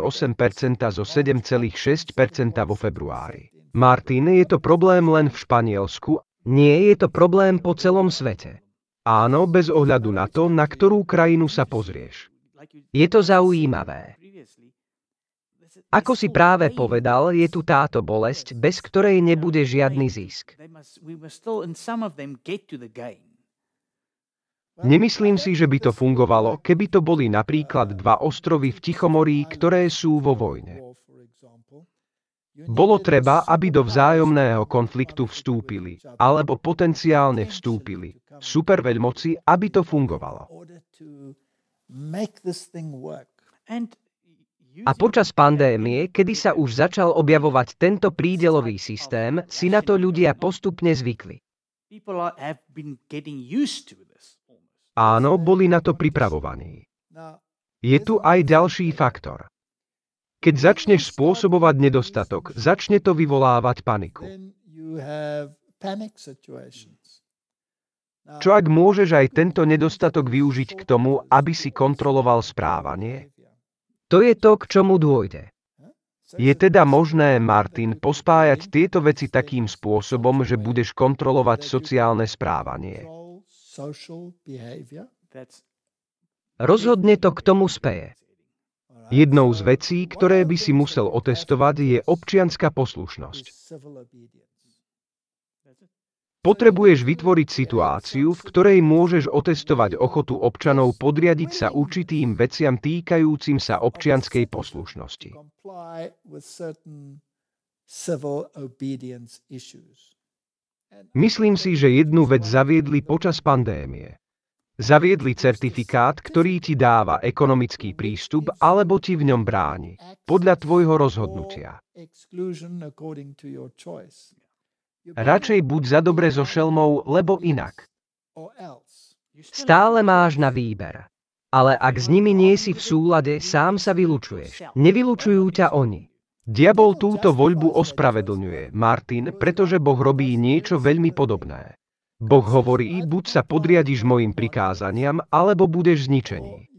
zo 7,6% vo februári. Martin, je to problém len v Španielsku? Nie, je to problém po celom svete. Áno, bez ohľadu na to, na ktorú krajinu sa pozrieš. Je to zaujímavé. Ako si práve povedal, je tu táto bolesť, bez ktorej nebude žiadny zisk. Nemyslím si, že by to fungovalo, keby to boli uh, napríklad dva ostrovy v Tichomorí, ktoré sú vo vojne. Bolo treba, aby do vzájomného konfliktu vstúpili, alebo potenciálne vstúpili, superveľmoci, aby to fungovalo. A počas pandémie, kedy sa už začal objavovať tento prídelový systém, si na to ľudia postupne zvykli. Áno, boli na to pripravovaní. Je tu aj ďalší faktor. Keď začneš spôsobovať nedostatok, začne to vyvolávať paniku. Čo ak môžeš aj tento nedostatok využiť k tomu, aby si kontroloval správanie? To je to, k čomu dôjde. Je teda možné, Martin, pospájať tieto veci takým spôsobom, že budeš kontrolovať sociálne správanie. Rozhodne to k tomu speje. Jednou z vecí, ktoré by si musel otestovať, je občianská poslušnosť. Potrebuješ vytvoriť situáciu, v ktorej môžeš otestovať ochotu občanov podriadiť sa určitým veciam týkajúcim sa občianskej poslušnosti. Myslím si, že jednu vec zaviedli počas pandémie. Zaviedli certifikát, ktorý ti dáva ekonomický prístup alebo ti v ňom bráni, podľa tvojho rozhodnutia. Radšej buď za dobre so šelmou, lebo inak. Stále máš na výber. Ale ak s nimi nie si v súlade, sám sa vylučuješ. Nevylučujú ťa oni. Diabol túto voľbu ospravedlňuje, Martin, pretože Boh robí niečo veľmi podobné. Boh hovorí, buď sa podriadiš mojim prikázaniam, alebo budeš zničený.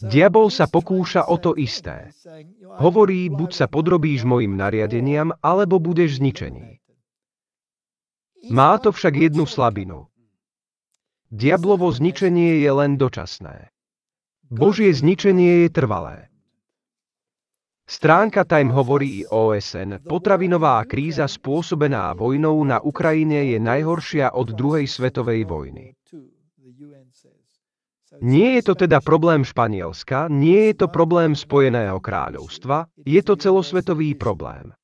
Diabol sa pokúša o to isté. Hovorí, buď sa podrobíš mojim nariadeniam, alebo budeš zničený. Má to však jednu slabinu. Diablovo zničenie je len dočasné. Božie zničenie je trvalé. Stránka Time hovorí i OSN, potravinová kríza spôsobená vojnou na Ukrajine je najhoršia od druhej svetovej vojny. Nie je to teda problém Španielska, nie je to problém Spojeného kráľovstva, je to celosvetový problém.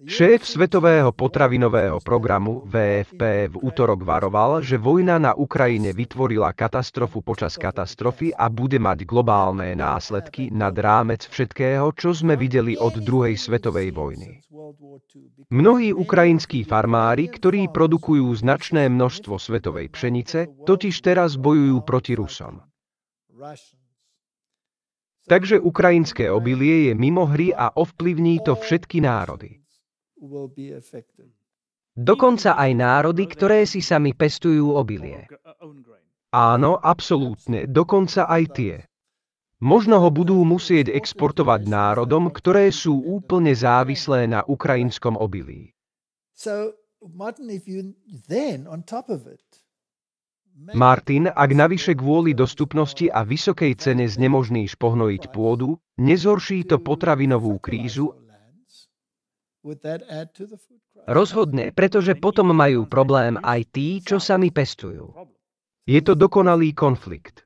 Šéf Svetového potravinového programu VFP v útorok varoval, že vojna na Ukrajine vytvorila katastrofu počas katastrofy a bude mať globálne následky nad rámec všetkého, čo sme videli od druhej svetovej vojny. Mnohí ukrajinskí farmári, ktorí produkujú značné množstvo svetovej pšenice, totiž teraz bojujú proti Rusom. Takže ukrajinské obilie je mimo hry a ovplyvní to všetky národy. Dokonca aj národy, ktoré si sami pestujú obilie. Áno, absolútne, dokonca aj tie. Možno ho budú musieť exportovať národom, ktoré sú úplne závislé na ukrajinskom obilí. Martin, ak navyše kvôli dostupnosti a vysokej cene znemožníš pohnojiť pôdu, nezhorší to potravinovú krízu Rozhodne, pretože potom majú problém aj tí, čo sami pestujú. Je to dokonalý konflikt.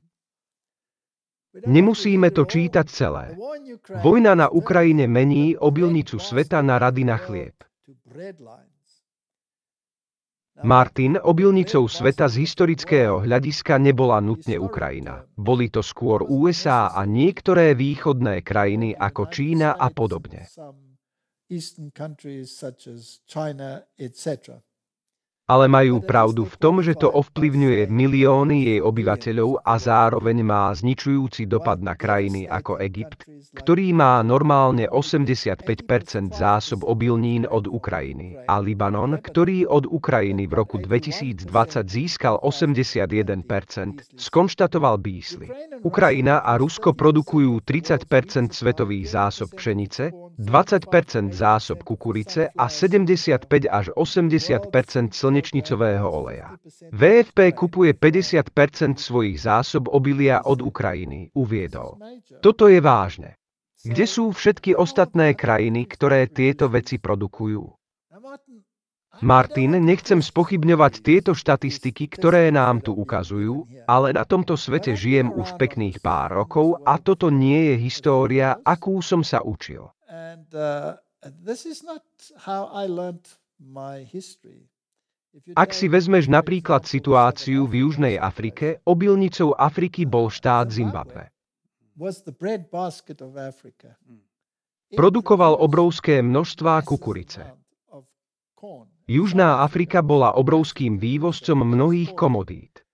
Nemusíme to čítať celé. Vojna na Ukrajine mení obilnicu sveta na rady na chlieb. Martin, obilnicou sveta z historického hľadiska nebola nutne Ukrajina. Boli to skôr USA a niektoré východné krajiny ako Čína a podobne. Eastern countries such as China, etc. ale majú pravdu v tom, že to ovplyvňuje milióny jej obyvateľov a zároveň má zničujúci dopad na krajiny ako Egypt, ktorý má normálne 85 zásob obilnín od Ukrajiny a Libanon, ktorý od Ukrajiny v roku 2020 získal 81 skonštatoval Bísly. Ukrajina a Rusko produkujú 30 svetových zásob pšenice, 20 zásob kukurice a 75 až 80 slnečných slnečnicového oleja. VFP kupuje 50% svojich zásob obilia od Ukrajiny, uviedol. Toto je vážne. Kde sú všetky ostatné krajiny, ktoré tieto veci produkujú? Martin, nechcem spochybňovať tieto štatistiky, ktoré nám tu ukazujú, ale na tomto svete žijem už pekných pár rokov a toto nie je história, akú som sa učil. And, uh, this is not how I learned my history. Ak si vezmeš napríklad situáciu v Južnej Afrike, obilnicou Afriky bol štát Zimbabwe. Produkoval obrovské množstvá kukurice. Južná Afrika bola obrovským vývozcom mnohých komodít.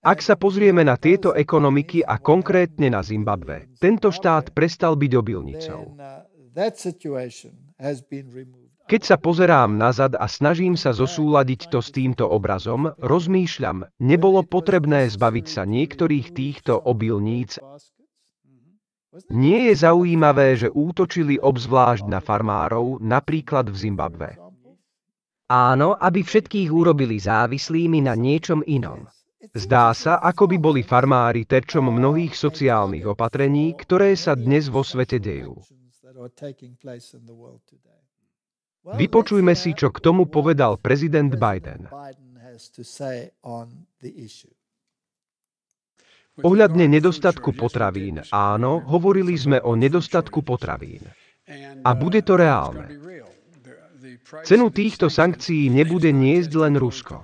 Ak sa pozrieme na tieto ekonomiky a konkrétne na Zimbabwe, tento štát prestal byť obilnicou. Uh, keď sa pozerám nazad a snažím sa zosúladiť to s týmto obrazom, rozmýšľam, nebolo potrebné zbaviť sa niektorých týchto obilníc. Nie je zaujímavé, že útočili obzvlášť na farmárov, napríklad v Zimbabve. Áno, aby všetkých urobili závislými na niečom inom. Zdá sa, ako by boli farmári terčom mnohých sociálnych opatrení, ktoré sa dnes vo svete dejú. Vypočujme si, uh, čo k tomu povedal prezident Biden. Ohľadne nedostatku potravín, áno, hovorili sme o nedostatku potravín. A bude uh, to reálne. Cenu týchto sankcií nebude niesť len Rusko.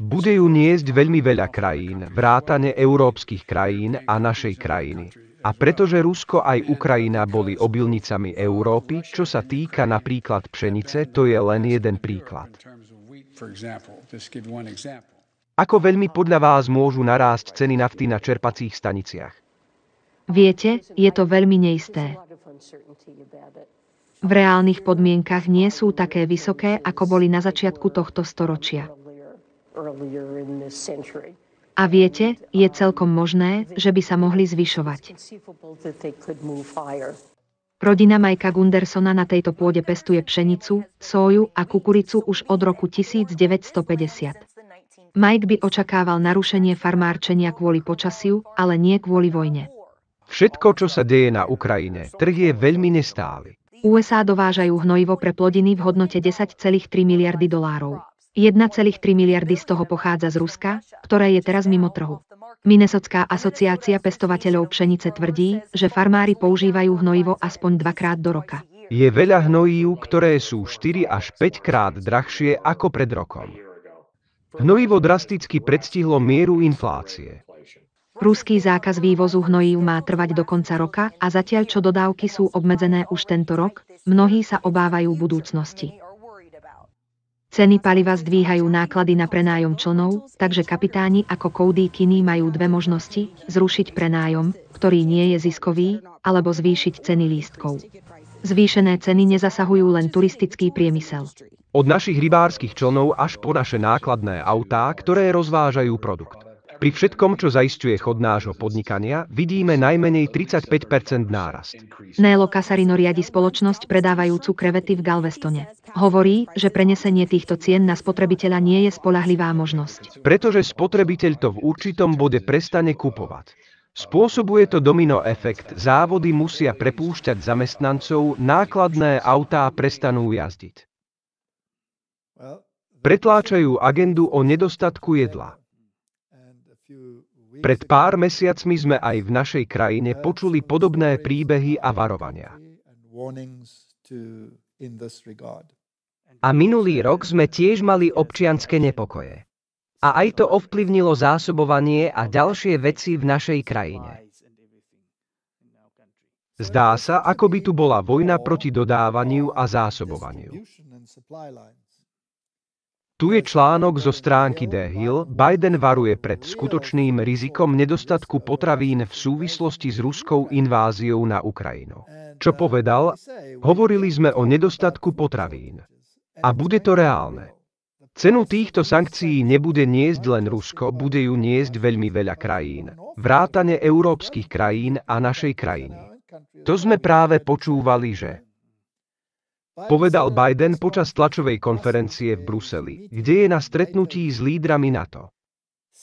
Bude ju niesť veľmi uh, veľa krajín, vrátane európskych krajín a našej krajiny. A pretože Rusko aj Ukrajina boli obilnicami Európy, čo sa týka napríklad pšenice, to je len jeden príklad. Ako veľmi podľa vás môžu narásť ceny nafty na čerpacích staniciach? Viete, je to veľmi neisté. V reálnych podmienkach nie sú také vysoké, ako boli na začiatku tohto storočia. A viete, je celkom možné, že by sa mohli zvyšovať. Rodina Majka Gundersona na tejto pôde pestuje pšenicu, sóju a kukuricu už od roku 1950. Mike by očakával narušenie farmárčenia kvôli počasiu, ale nie kvôli vojne. Všetko, čo sa deje na Ukrajine, trh je veľmi nestály. USA dovážajú hnojivo pre plodiny v hodnote 10,3 miliardy dolárov. 1,3 miliardy z toho pochádza z Ruska, ktoré je teraz mimo trhu. Minnesotská asociácia pestovateľov pšenice tvrdí, že farmári používajú hnojivo aspoň dvakrát do roka. Je veľa hnojív, ktoré sú 4 až 5 krát drahšie ako pred rokom. Hnojivo drasticky predstihlo mieru inflácie. Ruský zákaz vývozu hnojív má trvať do konca roka a zatiaľ čo dodávky sú obmedzené už tento rok, mnohí sa obávajú budúcnosti. Ceny paliva zdvíhajú náklady na prenájom člnov, takže kapitáni ako Cody Kinney majú dve možnosti, zrušiť prenájom, ktorý nie je ziskový, alebo zvýšiť ceny lístkov. Zvýšené ceny nezasahujú len turistický priemysel. Od našich rybárskych člnov až po naše nákladné autá, ktoré rozvážajú produkt. Pri všetkom, čo zaistuje chod nášho podnikania, vidíme najmenej 35% nárast. Nélo Casarino riadi spoločnosť predávajúcu krevety v Galvestone. Hovorí, že prenesenie týchto cien na spotrebiteľa nie je spolahlivá možnosť. Pretože spotrebiteľ to v určitom bode prestane kupovať. Spôsobuje to domino efekt, závody musia prepúšťať zamestnancov, nákladné autá prestanú jazdiť. Pretláčajú agendu o nedostatku jedla. Pred pár mesiacmi sme aj v našej krajine počuli podobné príbehy a varovania. A minulý rok sme tiež mali občianske nepokoje. A aj to ovplyvnilo zásobovanie a ďalšie veci v našej krajine. Zdá sa, ako by tu bola vojna proti dodávaniu a zásobovaniu. Tu je článok zo stránky The Hill. Biden varuje pred skutočným rizikom nedostatku potravín v súvislosti s ruskou inváziou na Ukrajinu. Čo povedal? Hovorili sme o nedostatku potravín. A bude to reálne. Cenu týchto sankcií nebude niesť len Rusko, bude ju niesť veľmi veľa krajín. Vrátane európskych krajín a našej krajiny. To sme práve počúvali, že povedal Biden počas tlačovej konferencie v Bruseli, kde je na stretnutí s lídrami NATO.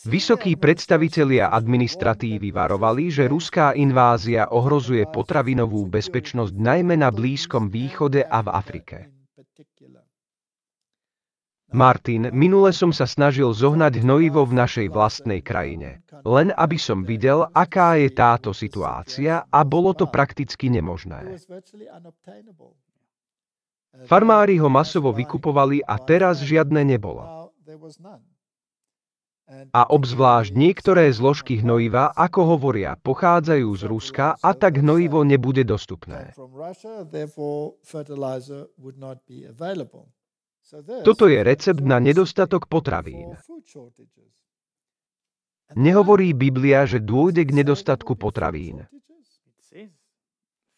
Vysokí predstavitelia administratívy varovali, že ruská invázia ohrozuje potravinovú bezpečnosť najmä na Blízkom východe a v Afrike. Martin, minule som sa snažil zohnať hnojivo v našej vlastnej krajine, len aby som videl, aká je táto situácia a bolo to prakticky nemožné. Farmári ho masovo vykupovali a teraz žiadne nebolo. A obzvlášť niektoré zložky hnojiva, ako hovoria, pochádzajú z Ruska a tak hnojivo nebude dostupné. Toto je recept na nedostatok potravín. Nehovorí Biblia, že dôjde k nedostatku potravín.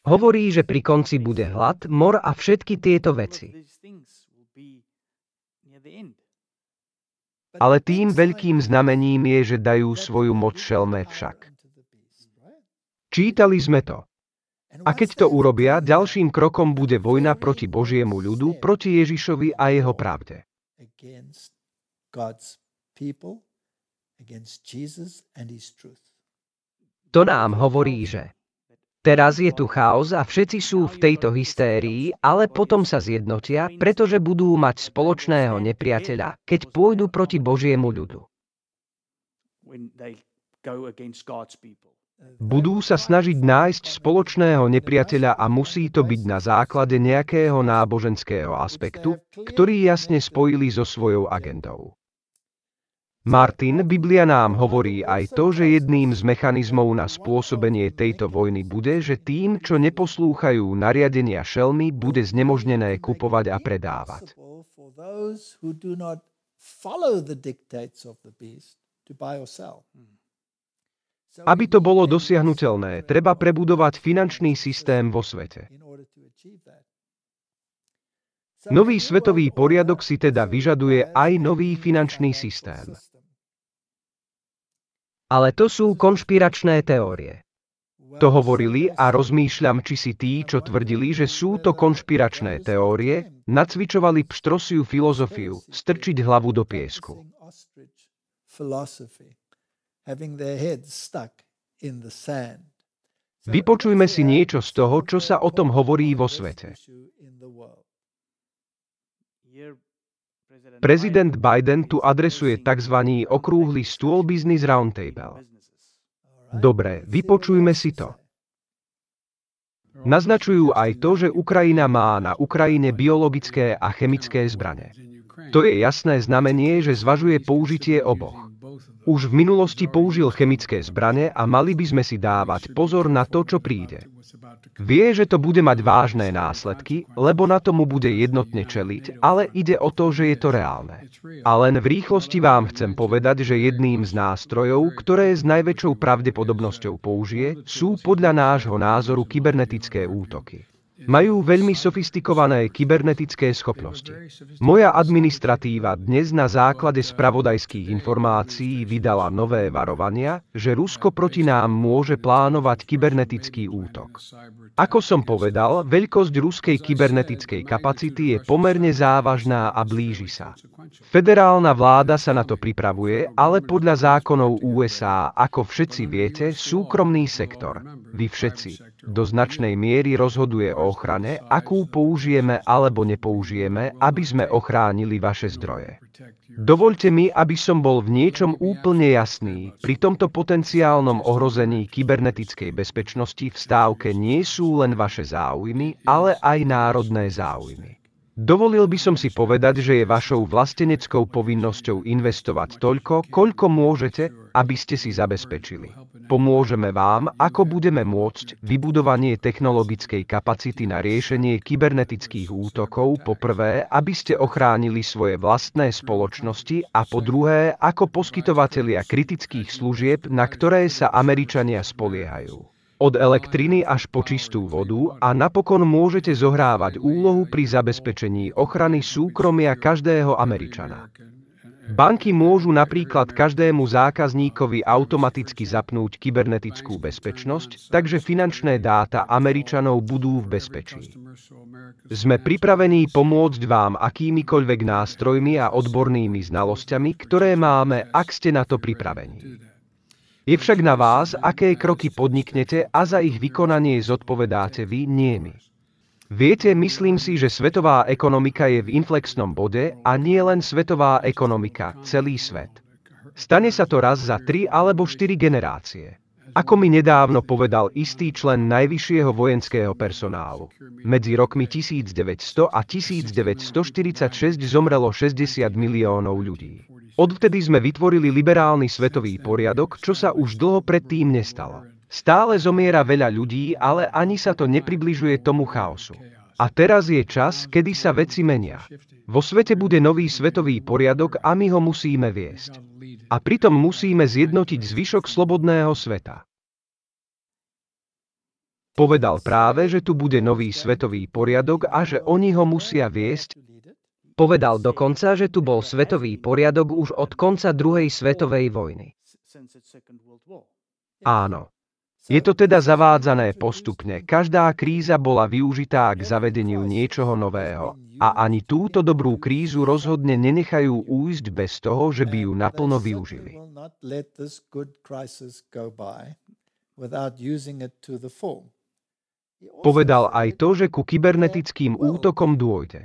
Hovorí, že pri konci bude hlad, mor a všetky tieto veci. Ale tým veľkým znamením je, že dajú svoju moc šelme však. Čítali sme to. A keď to urobia, ďalším krokom bude vojna proti Božiemu ľudu, proti Ježišovi a jeho pravde. To nám hovorí, že Teraz je tu chaos a všetci sú v tejto hystérii, ale potom sa zjednotia, pretože budú mať spoločného nepriateľa, keď pôjdu proti Božiemu ľudu. Budú sa snažiť nájsť spoločného nepriateľa a musí to byť na základe nejakého náboženského aspektu, ktorý jasne spojili so svojou agendou. Martin Biblia nám hovorí aj to, že jedným z mechanizmov na spôsobenie tejto vojny bude, že tým, čo neposlúchajú nariadenia šelmy, bude znemožnené kupovať a predávať. Aby to bolo dosiahnutelné, treba prebudovať finančný systém vo svete. Nový svetový poriadok si teda vyžaduje aj nový finančný systém. Ale to sú konšpiračné teórie. To hovorili a rozmýšľam, či si tí, čo tvrdili, že sú to konšpiračné teórie, nacvičovali pštrosiu filozofiu, strčiť hlavu do piesku. Vypočujme si niečo z toho, čo sa o tom hovorí vo svete. Prezident Biden tu adresuje tzv. okrúhly stôl Business Roundtable. Dobre, vypočujme si to. Naznačujú aj to, že Ukrajina má na Ukrajine biologické a chemické zbrane. To je jasné znamenie, že zvažuje použitie oboch. Už v minulosti použil chemické zbrane a mali by sme si dávať pozor na to, čo príde. Vie, že to bude mať vážne následky, lebo na tomu bude jednotne čeliť, ale ide o to, že je to reálne. A len v rýchlosti vám chcem povedať, že jedným z nástrojov, ktoré s najväčšou pravdepodobnosťou použije, sú podľa nášho názoru kybernetické útoky. Majú veľmi sofistikované kybernetické schopnosti. Moja administratíva dnes na základe spravodajských informácií vydala nové varovania, že Rusko proti nám môže plánovať kybernetický útok. Ako som povedal, veľkosť ruskej kybernetickej kapacity je pomerne závažná a blíži sa. Federálna vláda sa na to pripravuje, ale podľa zákonov USA, ako všetci viete, súkromný sektor, vy všetci, do značnej miery rozhoduje o ochrane, akú použijeme alebo nepoužijeme, aby sme ochránili vaše zdroje. Dovolte mi, aby som bol v niečom úplne jasný. Pri tomto potenciálnom ohrození kybernetickej bezpečnosti v stávke nie sú len vaše záujmy, ale aj národné záujmy. Dovolil by som si povedať, že je vašou vlasteneckou povinnosťou investovať toľko, koľko môžete, aby ste si zabezpečili Pomôžeme vám, ako budeme môcť, vybudovanie technologickej kapacity na riešenie kybernetických útokov po prvé, aby ste ochránili svoje vlastné spoločnosti a po druhé, ako poskytovatelia kritických služieb, na ktoré sa Američania spoliehajú od elektriny až po čistú vodu a napokon môžete zohrávať úlohu pri zabezpečení ochrany súkromia každého Američana. Banky môžu napríklad každému zákazníkovi automaticky zapnúť kybernetickú bezpečnosť, takže finančné dáta Američanov budú v bezpečí. Sme pripravení pomôcť vám akýmikoľvek nástrojmi a odbornými znalosťami, ktoré máme, ak ste na to pripravení. Je však na vás, aké kroky podniknete a za ich vykonanie zodpovedáte vy, nie my. Viete, myslím si, že svetová ekonomika je v inflexnom bode a nie len svetová ekonomika, celý svet. Stane sa to raz za tri alebo štyri generácie. Ako mi nedávno povedal istý člen najvyššieho vojenského personálu, medzi rokmi 1900 a 1946 zomrelo 60 miliónov ľudí. Odvtedy sme vytvorili liberálny svetový poriadok, čo sa už dlho predtým nestalo. Stále zomiera veľa ľudí, ale ani sa to nepribližuje tomu chaosu. A teraz je čas, kedy sa veci menia. Vo svete bude nový svetový poriadok a my ho musíme viesť. A pritom musíme zjednotiť zvyšok slobodného sveta. Povedal práve, že tu bude nový svetový poriadok a že oni ho musia viesť. Povedal dokonca, že tu bol svetový poriadok už od konca druhej svetovej vojny. Áno, je to teda zavádzané postupne. Každá kríza bola využitá k zavedeniu niečoho nového. A ani túto dobrú krízu rozhodne nenechajú újsť bez toho, že by ju naplno využili. Povedal aj to, že ku kybernetickým útokom dôjde.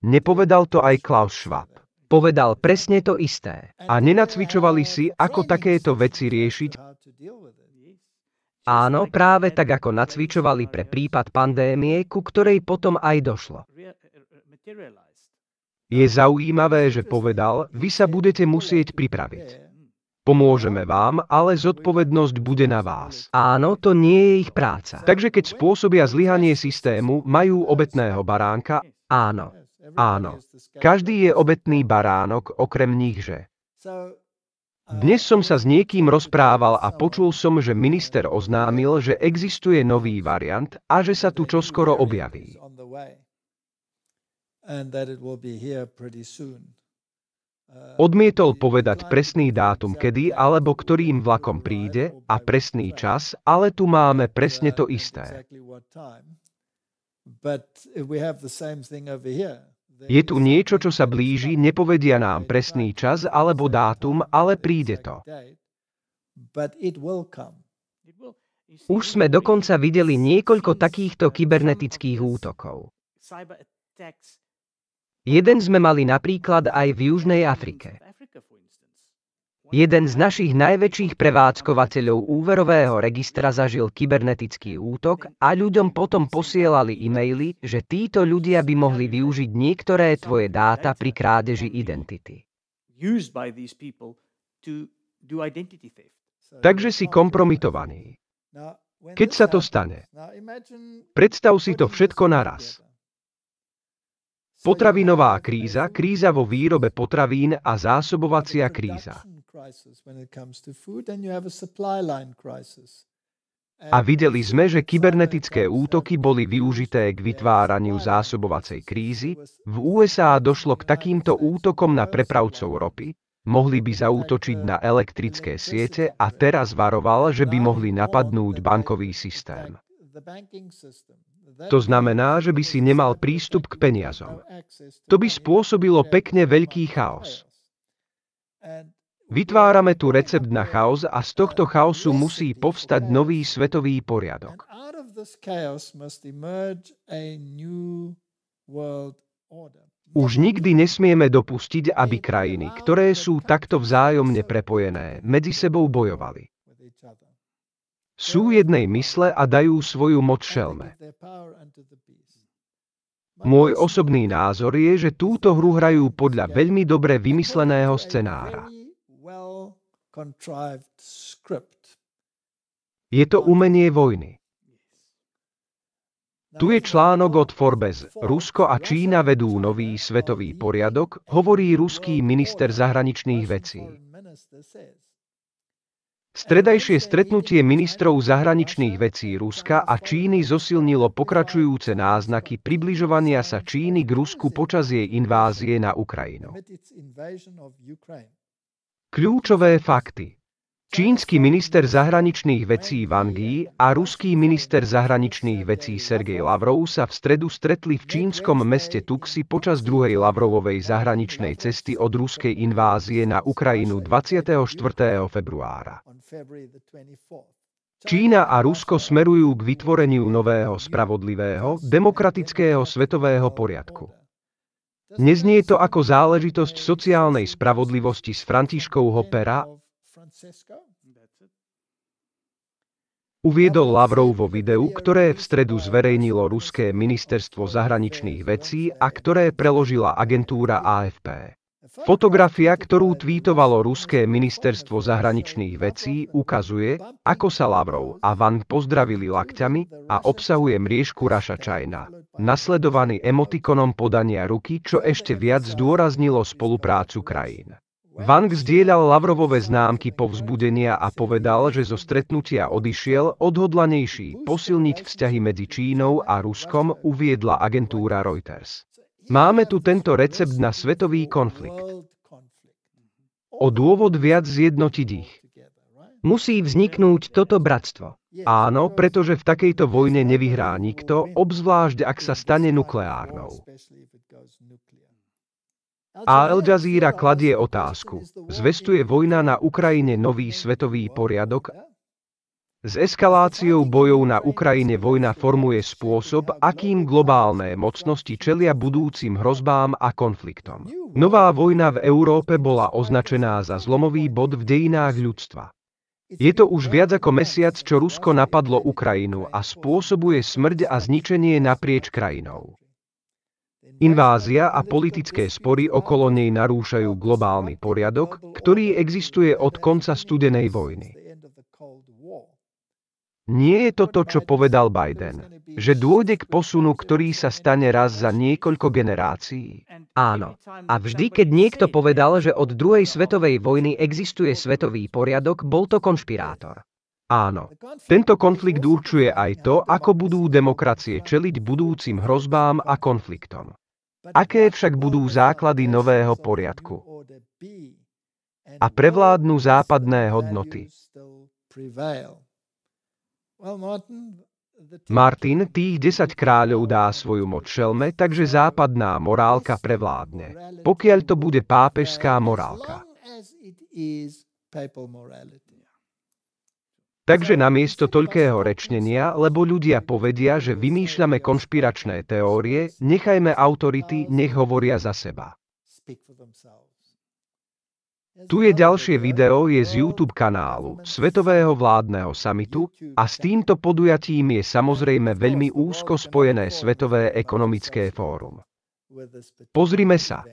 Nepovedal to aj Klaus Schwab povedal presne to isté. A nenacvičovali si, ako takéto veci riešiť, Áno, práve tak ako nacvičovali pre prípad pandémie, ku ktorej potom aj došlo. Er, er, je zaujímavé, že povedal, vy sa budete musieť pripraviť. Mm. Pomôžeme vám, ale zodpovednosť bude na vás. Áno, to nie je ich práca. Takže keď spôsobia zlyhanie systému, majú obetného baránka? Áno. Áno. Každý je obetný baránok, okrem nich, že... Dnes som sa s niekým rozprával a počul som, že minister oznámil, že existuje nový variant a že sa tu čoskoro objaví. Uh, Odmietol povedať presný dátum kedy alebo ktorým vlakom príde a presný čas, ale tu máme presne to uh, isté. But we have the same thing over here. Je tu niečo, čo sa blíži, nepovedia nám presný čas alebo dátum, ale príde to. Už sme dokonca videli niekoľko takýchto kybernetických útokov. Jeden sme mali napríklad aj v Južnej Afrike. Jeden z našich najväčších prevádzkovateľov úverového registra zažil kybernetický útok a ľuďom potom posielali e-maily, že títo ľudia by mohli využiť niektoré tvoje dáta pri krádeži identity. Takže si kompromitovaný. Keď sa to stane, predstav si to všetko naraz. Potravinová kríza, kríza vo výrobe potravín a zásobovacia kríza. A videli sme, že kybernetické útoky boli využité k vytváraniu zásobovacej krízy. V USA došlo k takýmto útokom na prepravcov ropy, mohli by zaútočiť na uh, elektrické siete a teraz varoval, že by mohli napadnúť bankový systém. To znamená, že by si nemal prístup k no peniazom. To by spôsobilo pekne no veľký chaos. Vytvárame tu recept na chaos a z tohto chaosu musí povstať nový svetový poriadok. Už nikdy nesmieme dopustiť, aby krajiny, ktoré sú takto vzájomne prepojené, medzi sebou bojovali. Sú jednej mysle a dajú svoju moc šelme. Môj osobný názor je, že túto hru hrajú podľa veľmi dobre vymysleného scenára. Je to umenie vojny. Tu je článok od Forbes. Rusko a Čína vedú nový svetový poriadok, hovorí ruský minister zahraničných vecí. Stredajšie stretnutie ministrov zahraničných vecí Ruska a Číny zosilnilo pokračujúce náznaky približovania sa Číny k Rusku počas jej invázie na Ukrajinu. Kľúčové fakty. Čínsky minister zahraničných vecí Wang Yi a ruský minister zahraničných vecí Sergej Lavrov sa v stredu stretli v čínskom meste Tuxi počas druhej Lavrovovej zahraničnej cesty od ruskej invázie na Ukrajinu 24. februára. Čína a Rusko smerujú k vytvoreniu nového spravodlivého, demokratického svetového poriadku. Neznie to ako záležitosť sociálnej spravodlivosti z Františkovho pera? Uviedol Lavrov vo videu, ktoré v stredu zverejnilo Ruské ministerstvo zahraničných vecí a ktoré preložila agentúra AFP. Fotografia, ktorú tweetovalo Ruské ministerstvo zahraničných vecí, ukazuje, ako sa Lavrov a Van pozdravili lakťami a obsahuje mriežku Raša Čajna. Nasledovaný emotikonom podania ruky, čo ešte viac zdôraznilo spoluprácu krajín. Wang zdieľal Lavrovové známky povzbudenia a povedal, že zo stretnutia odišiel odhodlanejší posilniť vzťahy medzi Čínou a Ruskom, uviedla agentúra Reuters. Máme tu tento recept na svetový konflikt. O dôvod viac zjednotiť ich. Musí vzniknúť toto bratstvo. Áno, pretože v takejto vojne nevyhrá nikto, obzvlášť ak sa stane nukleárnou. A Al Jazeera kladie otázku. Zvestuje vojna na Ukrajine nový svetový poriadok s eskaláciou bojov na Ukrajine vojna formuje spôsob, akým globálne mocnosti čelia budúcim hrozbám a konfliktom. Nová vojna v Európe bola označená za zlomový bod v dejinách ľudstva. Je to už viac ako mesiac, čo Rusko napadlo Ukrajinu a spôsobuje smrť a zničenie naprieč krajinou. Invázia a politické spory okolo nej narúšajú globálny poriadok, ktorý existuje od konca studenej vojny. Nie je to to, čo povedal Biden, že dôjde k posunu, ktorý sa stane raz za niekoľko generácií. Áno. A vždy, keď niekto povedal, že od druhej svetovej vojny existuje svetový poriadok, bol to konšpirátor. Áno. Tento konflikt určuje aj to, ako budú demokracie čeliť budúcim hrozbám a konfliktom. Aké však budú základy nového poriadku? A prevládnu západné hodnoty. Martin tých 10 kráľov dá svoju moc šelme, takže západná morálka prevládne, pokiaľ to bude pápežská morálka. Takže namiesto toľkého rečnenia, lebo ľudia povedia, že vymýšľame konšpiračné teórie, nechajme autority, nech hovoria za seba. Tu je ďalšie video je z YouTube kanálu Svetového vládneho samitu a s týmto podujatím je samozrejme veľmi úzko spojené Svetové ekonomické fórum. Pozrime sa.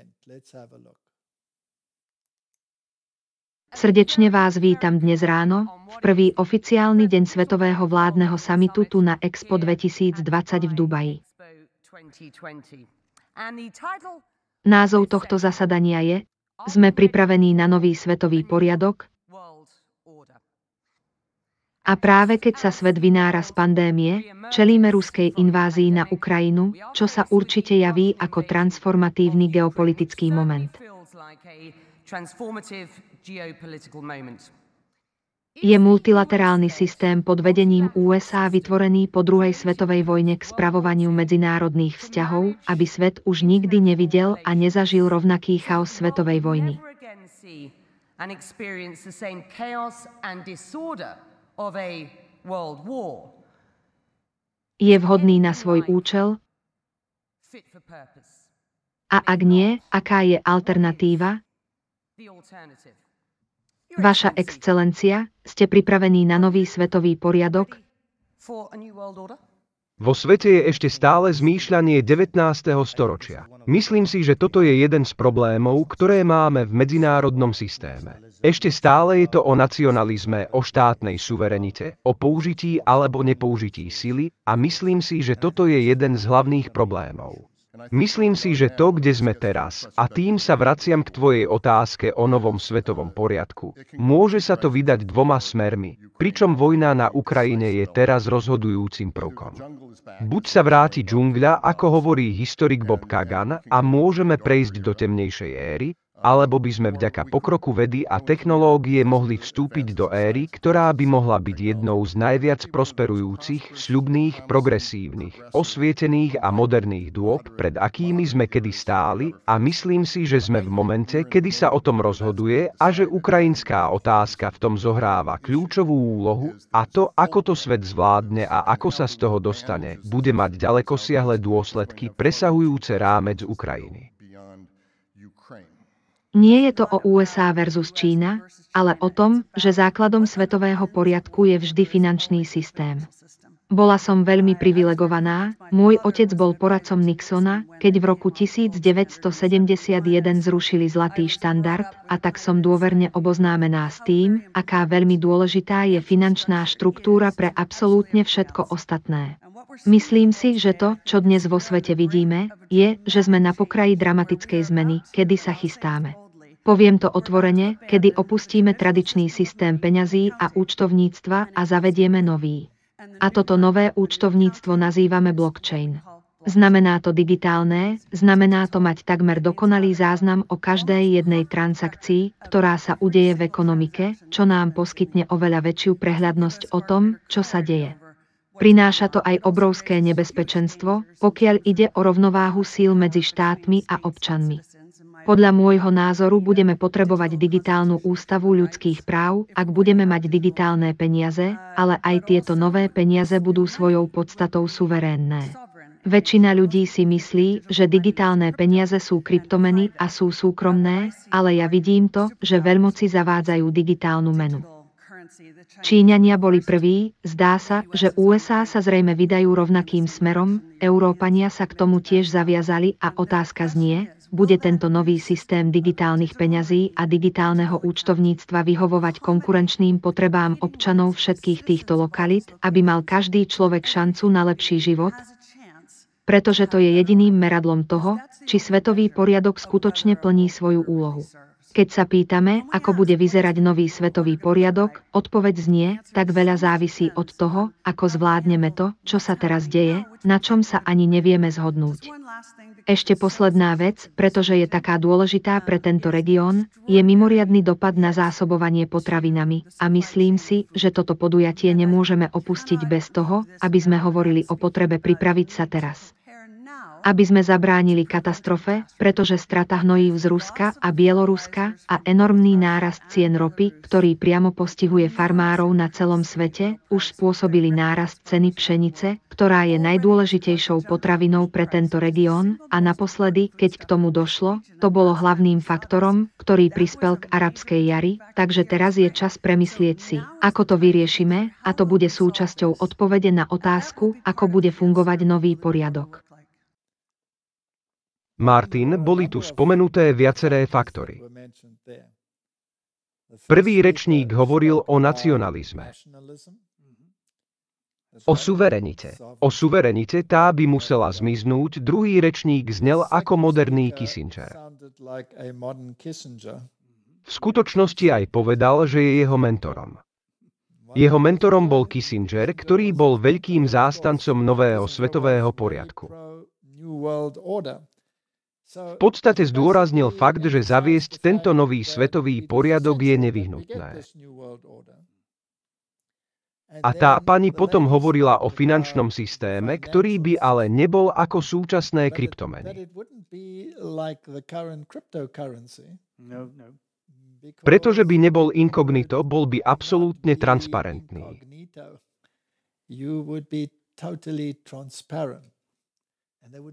Srdečne vás vítam dnes ráno, v prvý oficiálny deň Svetového vládneho samitu tu na Expo 2020 v Dubaji. Názov tohto zasadania je sme pripravení na nový svetový poriadok? A práve keď sa svet vynára z pandémie, čelíme ruskej invázii na Ukrajinu, čo sa určite javí ako transformatívny geopolitický moment je multilaterálny systém pod vedením USA vytvorený po druhej svetovej vojne k spravovaniu medzinárodných vzťahov, aby svet už nikdy nevidel a nezažil rovnaký chaos svetovej vojny. Je vhodný na svoj účel? A ak nie, aká je alternatíva? Vaša excelencia, ste pripravení na nový svetový poriadok? Vo svete je ešte stále zmýšľanie 19. storočia. Myslím si, že toto je jeden z problémov, ktoré máme v medzinárodnom systéme. Ešte stále je to o nacionalizme, o štátnej suverenite, o použití alebo nepoužití sily a myslím si, že toto je jeden z hlavných problémov. Myslím si, že to, kde sme teraz, a tým sa vraciam k tvojej otázke o novom svetovom poriadku, môže sa to vydať dvoma smermi, pričom vojna na Ukrajine je teraz rozhodujúcim prvkom. Buď sa vráti džungľa, ako hovorí historik Bob Kagan, a môžeme prejsť do temnejšej éry, alebo by sme vďaka pokroku vedy a technológie mohli vstúpiť do éry, ktorá by mohla byť jednou z najviac prosperujúcich, sľubných, progresívnych, osvietených a moderných dôb, pred akými sme kedy stáli a myslím si, že sme v momente, kedy sa o tom rozhoduje a že ukrajinská otázka v tom zohráva kľúčovú úlohu a to, ako to svet zvládne a ako sa z toho dostane, bude mať ďaleko siahle dôsledky presahujúce rámec Ukrajiny. Nie je to o USA versus Čína, ale o tom, že základom svetového poriadku je vždy finančný systém. Bola som veľmi privilegovaná, môj otec bol poradcom Nixona, keď v roku 1971 zrušili zlatý štandard a tak som dôverne oboznámená s tým, aká veľmi dôležitá je finančná štruktúra pre absolútne všetko ostatné. Myslím si, že to, čo dnes vo svete vidíme, je, že sme na pokraji dramatickej zmeny, kedy sa chystáme. Poviem to otvorene, kedy opustíme tradičný systém peňazí a účtovníctva a zavedieme nový. A toto nové účtovníctvo nazývame blockchain. Znamená to digitálne, znamená to mať takmer dokonalý záznam o každej jednej transakcii, ktorá sa udeje v ekonomike, čo nám poskytne oveľa väčšiu prehľadnosť o tom, čo sa deje. Prináša to aj obrovské nebezpečenstvo, pokiaľ ide o rovnováhu síl medzi štátmi a občanmi. Podľa môjho názoru budeme potrebovať digitálnu ústavu ľudských práv, ak budeme mať digitálne peniaze, ale aj tieto nové peniaze budú svojou podstatou suverénne. Väčšina ľudí si myslí, že digitálne peniaze sú kryptomeny a sú súkromné, ale ja vidím to, že veľmoci zavádzajú digitálnu menu. Číňania boli prví, zdá sa, že USA sa zrejme vydajú rovnakým smerom, Európania sa k tomu tiež zaviazali a otázka znie, bude tento nový systém digitálnych peňazí a digitálneho účtovníctva vyhovovať konkurenčným potrebám občanov všetkých týchto lokalít, aby mal každý človek šancu na lepší život? Pretože to je jediným meradlom toho, či svetový poriadok skutočne plní svoju úlohu. Keď sa pýtame, ako bude vyzerať nový svetový poriadok, odpoveď znie, tak veľa závisí od toho, ako zvládneme to, čo sa teraz deje, na čom sa ani nevieme zhodnúť. Ešte posledná vec, pretože je taká dôležitá pre tento región, je mimoriadný dopad na zásobovanie potravinami a myslím si, že toto podujatie nemôžeme opustiť bez toho, aby sme hovorili o potrebe pripraviť sa teraz aby sme zabránili katastrofe, pretože strata hnojív z Ruska a Bieloruska a enormný nárast cien ropy, ktorý priamo postihuje farmárov na celom svete, už spôsobili nárast ceny pšenice, ktorá je najdôležitejšou potravinou pre tento región a naposledy, keď k tomu došlo, to bolo hlavným faktorom, ktorý prispel k arabskej jari, takže teraz je čas premyslieť si, ako to vyriešime a to bude súčasťou odpovede na otázku, ako bude fungovať nový poriadok. Martin, boli tu spomenuté viaceré faktory. Prvý rečník hovoril o nacionalizme. O suverenite. O suverenite tá by musela zmiznúť, druhý rečník znel ako moderný Kissinger. V skutočnosti aj povedal, že je jeho mentorom. Jeho mentorom bol Kissinger, ktorý bol veľkým zástancom nového svetového poriadku. V podstate zdôraznil fakt, že zaviesť tento nový svetový poriadok je nevyhnutné. A tá pani potom hovorila o finančnom systéme, ktorý by ale nebol ako súčasné kryptomeny. No, no. Pretože by nebol inkognito, bol by absolútne transparentný.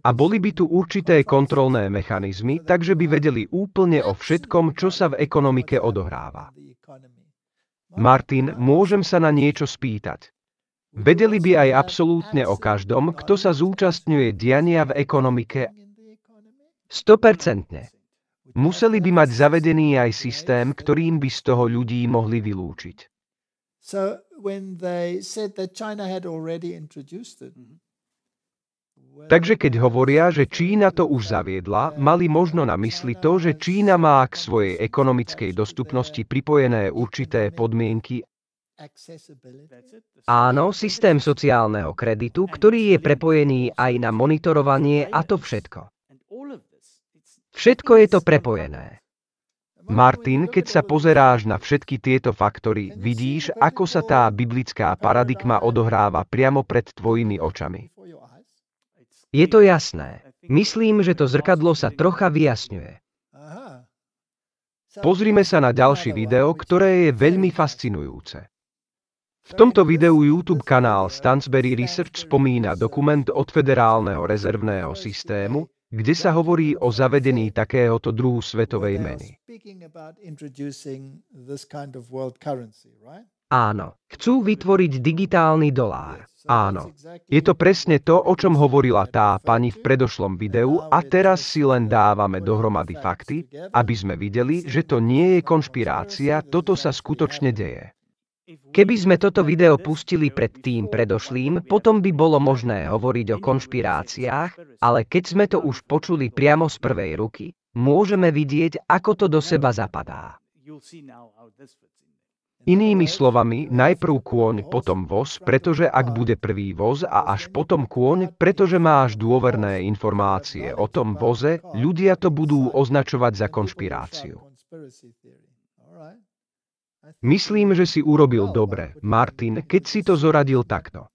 A boli by tu určité kontrolné mechanizmy, takže by vedeli úplne o všetkom, čo sa v ekonomike odohráva. Martin, môžem sa na niečo spýtať. Vedeli by aj absolútne o každom, kto sa zúčastňuje diania v ekonomike. 100%. Museli by mať zavedený aj systém, ktorým by z toho ľudí mohli vylúčiť. So when they said that China had already introduced it, mhm. Takže keď hovoria, že Čína to už zaviedla, mali možno na mysli to, že Čína má k svojej ekonomickej dostupnosti pripojené určité podmienky. Áno, systém sociálneho kreditu, ktorý je prepojený aj na monitorovanie a to všetko. Všetko je to prepojené. Martin, keď sa pozeráš na všetky tieto faktory, vidíš, ako sa tá biblická paradigma odohráva priamo pred tvojimi očami. Je to jasné. Myslím, že to zrkadlo sa trocha vyjasňuje. Pozrime sa na ďalšie video, ktoré je veľmi fascinujúce. V tomto videu YouTube kanál Stansberry Research spomína dokument od Federálneho rezervného systému, kde sa hovorí o zavedení takéhoto druhu svetovej meny. Áno, chcú vytvoriť digitálny dolár. Áno, je to presne to, o čom hovorila tá pani v predošlom videu a teraz si len dávame dohromady fakty, aby sme videli, že to nie je konšpirácia, toto sa skutočne deje. Keby sme toto video pustili pred tým predošlým, potom by bolo možné hovoriť o konšpiráciách, ale keď sme to už počuli priamo z prvej ruky, môžeme vidieť, ako to do seba zapadá. Inými slovami, najprv kôň, potom voz, pretože ak bude prvý voz a až potom kôň, pretože máš dôverné informácie o tom voze, ľudia to budú označovať za konšpiráciu. Myslím, že si urobil dobre, Martin, keď si to zoradil takto.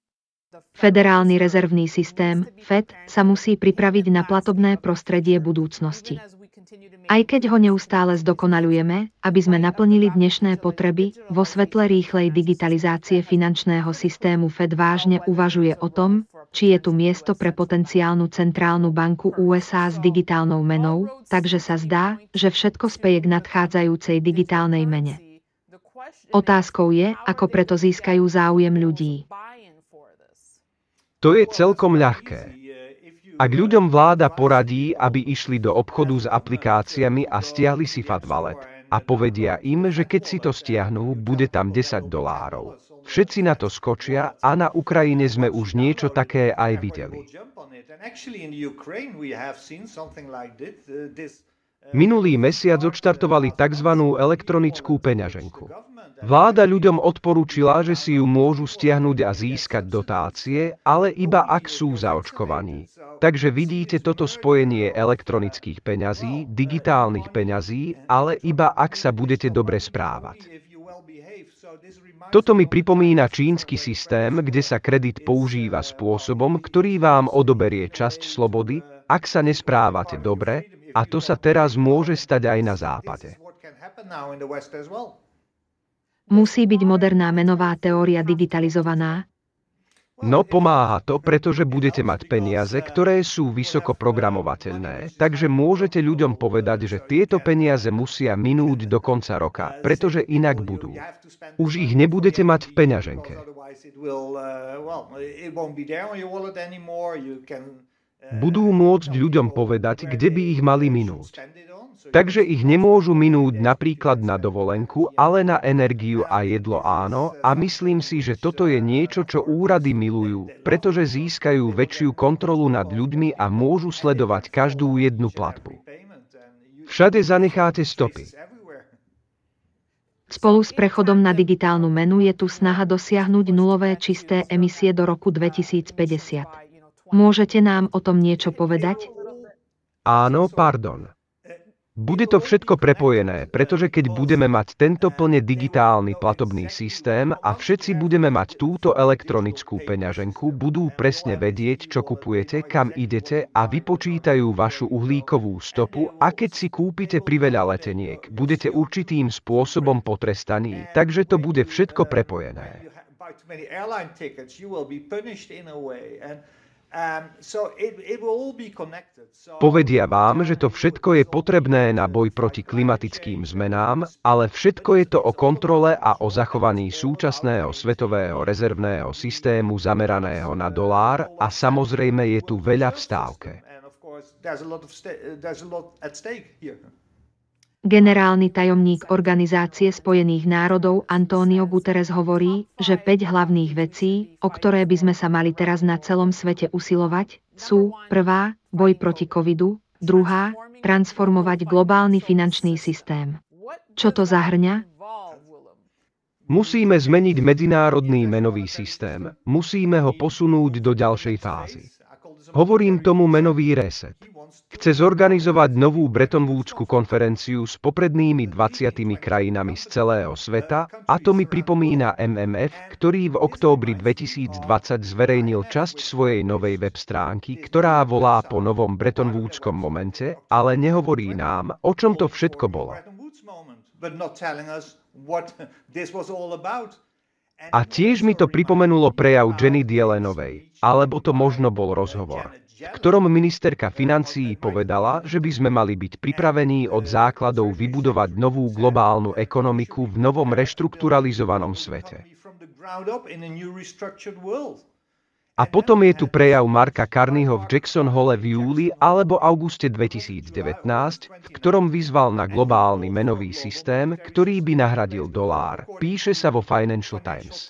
Federálny rezervný systém, FED, sa musí pripraviť na platobné prostredie budúcnosti. Aj keď ho neustále zdokonalujeme, aby sme naplnili dnešné potreby, vo svetle rýchlej digitalizácie finančného systému Fed vážne uvažuje o tom, či je tu miesto pre potenciálnu centrálnu banku USA s digitálnou menou, takže sa zdá, že všetko speje k nadchádzajúcej digitálnej mene. Otázkou je, ako preto získajú záujem ľudí. To je celkom ľahké. Ak ľuďom vláda poradí, aby išli do obchodu s aplikáciami a stiahli si Fatwalet, a povedia im, že keď si to stiahnú, bude tam 10 dolárov. Všetci na to skočia a na Ukrajine sme už niečo také aj videli. Minulý mesiac odštartovali tzv. elektronickú peňaženku. Vláda ľuďom odporúčila, že si ju môžu stiahnuť a získať dotácie, ale iba ak sú zaočkovaní. Takže vidíte toto spojenie elektronických peňazí, digitálnych peňazí, ale iba ak sa budete dobre správať. Toto mi pripomína čínsky systém, kde sa kredit používa spôsobom, ktorý vám odoberie časť slobody, ak sa nesprávate dobre, a to sa teraz môže stať aj na západe. Musí byť moderná menová teória digitalizovaná? No pomáha to, pretože budete mať peniaze, ktoré sú vysoko programovateľné, takže môžete ľuďom povedať, že tieto peniaze musia minúť do konca roka, pretože inak budú. Už ich nebudete mať v peňaženke budú môcť ľuďom povedať, kde by ich mali minúť. Takže ich nemôžu minúť napríklad na dovolenku, ale na energiu a jedlo áno, a myslím si, že toto je niečo, čo úrady milujú, pretože získajú väčšiu kontrolu nad ľuďmi a môžu sledovať každú jednu platbu. Všade zanecháte stopy. Spolu s prechodom na digitálnu menu je tu snaha dosiahnuť nulové čisté emisie do roku 2050. Môžete nám o tom niečo povedať? Áno, pardon. Bude to všetko prepojené, pretože keď budeme mať tento plne digitálny platobný systém a všetci budeme mať túto elektronickú peňaženku, budú presne vedieť, čo kupujete, kam idete a vypočítajú vašu uhlíkovú stopu a keď si kúpite priveľa leteniek, budete určitým spôsobom potrestaní, takže to bude všetko prepojené. Um, Povedia vám, že to všetko je potrebné na boj proti klimatickým zmenám, ale všetko je to o kontrole a o zachovaní súčasného svetového rezervného systému zameraného na dolár a samozrejme je tu veľa v stávke. Generálny tajomník Organizácie spojených národov Antonio Guterres hovorí, že 5 hlavných vecí, o ktoré by sme sa mali teraz na celom svete usilovať, sú, prvá, boj proti covidu, druhá, transformovať globálny finančný systém. Čo to zahrňa? Musíme zmeniť medzinárodný menový systém, musíme ho posunúť do ďalšej fázy. Hovorím tomu menový reset chce zorganizovať novú Bretonvúdsku konferenciu s poprednými 20 krajinami z celého sveta a to mi pripomína MMF, ktorý v októbri 2020 zverejnil časť svojej novej web stránky, ktorá volá po novom Bretonvúdskom momente, ale nehovorí nám, o čom to všetko bolo. A tiež mi to pripomenulo prejav Jenny Dielenovej, alebo to možno bol rozhovor ktorom ministerka financií povedala, že by sme mali byť pripravení od základov vybudovať novú globálnu ekonomiku v novom reštrukturalizovanom svete. A potom je tu prejav Marka Carneyho v Jackson Hole v júli alebo auguste 2019, v ktorom vyzval na globálny menový systém, ktorý by nahradil dolár. Píše sa vo Financial Times.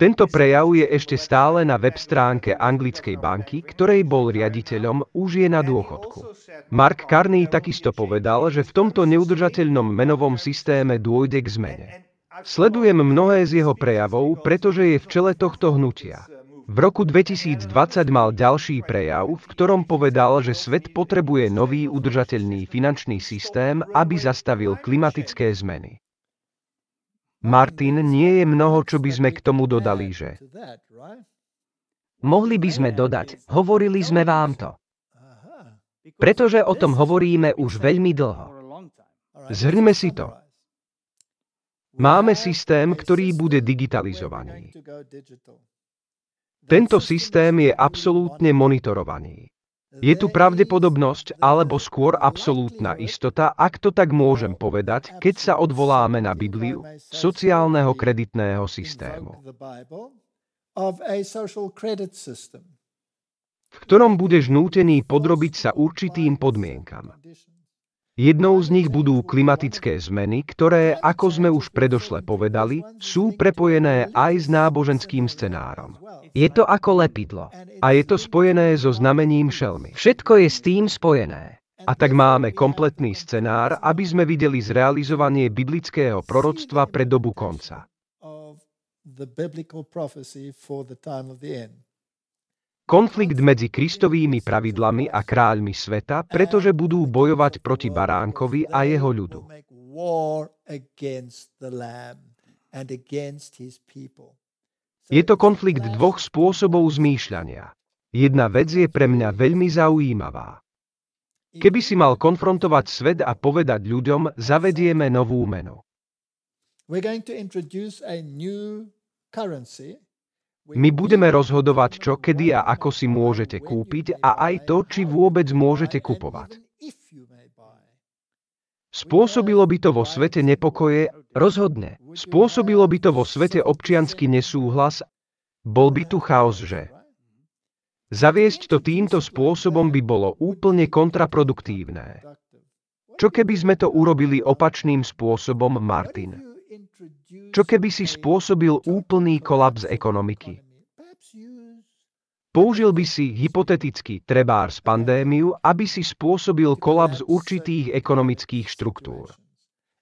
Tento prejav je ešte stále na web stránke anglickej banky, ktorej bol riaditeľom, už je na dôchodku. Mark Carney takisto povedal, že v tomto neudržateľnom menovom systéme dôjde k zmene. Sledujem mnohé z jeho prejavov, pretože je v čele tohto hnutia. V roku 2020 mal ďalší prejav, v ktorom povedal, že svet potrebuje nový udržateľný finančný systém, aby zastavil klimatické zmeny. Martin, nie je mnoho, čo by sme k tomu dodali, že? Mohli by sme dodať, hovorili sme vám to. Pretože o tom hovoríme už veľmi dlho. Zhrňme si to. Máme systém, ktorý bude digitalizovaný. Tento systém je absolútne monitorovaný. Je tu pravdepodobnosť, alebo skôr absolútna istota, ak to tak môžem povedať, keď sa odvoláme na Bibliu, sociálneho kreditného systému, v ktorom budeš nútený podrobiť sa určitým podmienkam. Jednou z nich budú klimatické zmeny, ktoré, ako sme už predošle povedali, sú prepojené aj s náboženským scenárom. Je to ako lepidlo. A je to spojené so znamením šelmy. Všetko je s tým spojené. A tak máme kompletný scenár, aby sme videli zrealizovanie biblického proroctva pre dobu konca konflikt medzi kristovými pravidlami a kráľmi sveta, pretože budú bojovať proti baránkovi a jeho ľudu. Je to konflikt dvoch spôsobov zmýšľania. Jedna vec je pre mňa veľmi zaujímavá. Keby si mal konfrontovať svet a povedať ľuďom, zavedieme novú menu. We're going to introduce a new currency my budeme rozhodovať, čo kedy a ako si môžete kúpiť a aj to, či vôbec môžete kupovať. Spôsobilo by to vo svete nepokoje, rozhodne. Spôsobilo by to vo svete občiansky nesúhlas, bol by tu chaos, že? Zaviesť to týmto spôsobom by bolo úplne kontraproduktívne. Čo keby sme to urobili opačným spôsobom, Martin? Čo keby si spôsobil úplný kolaps ekonomiky? Použil by si hypoteticky trebárs pandémiu, aby si spôsobil kolaps určitých ekonomických štruktúr.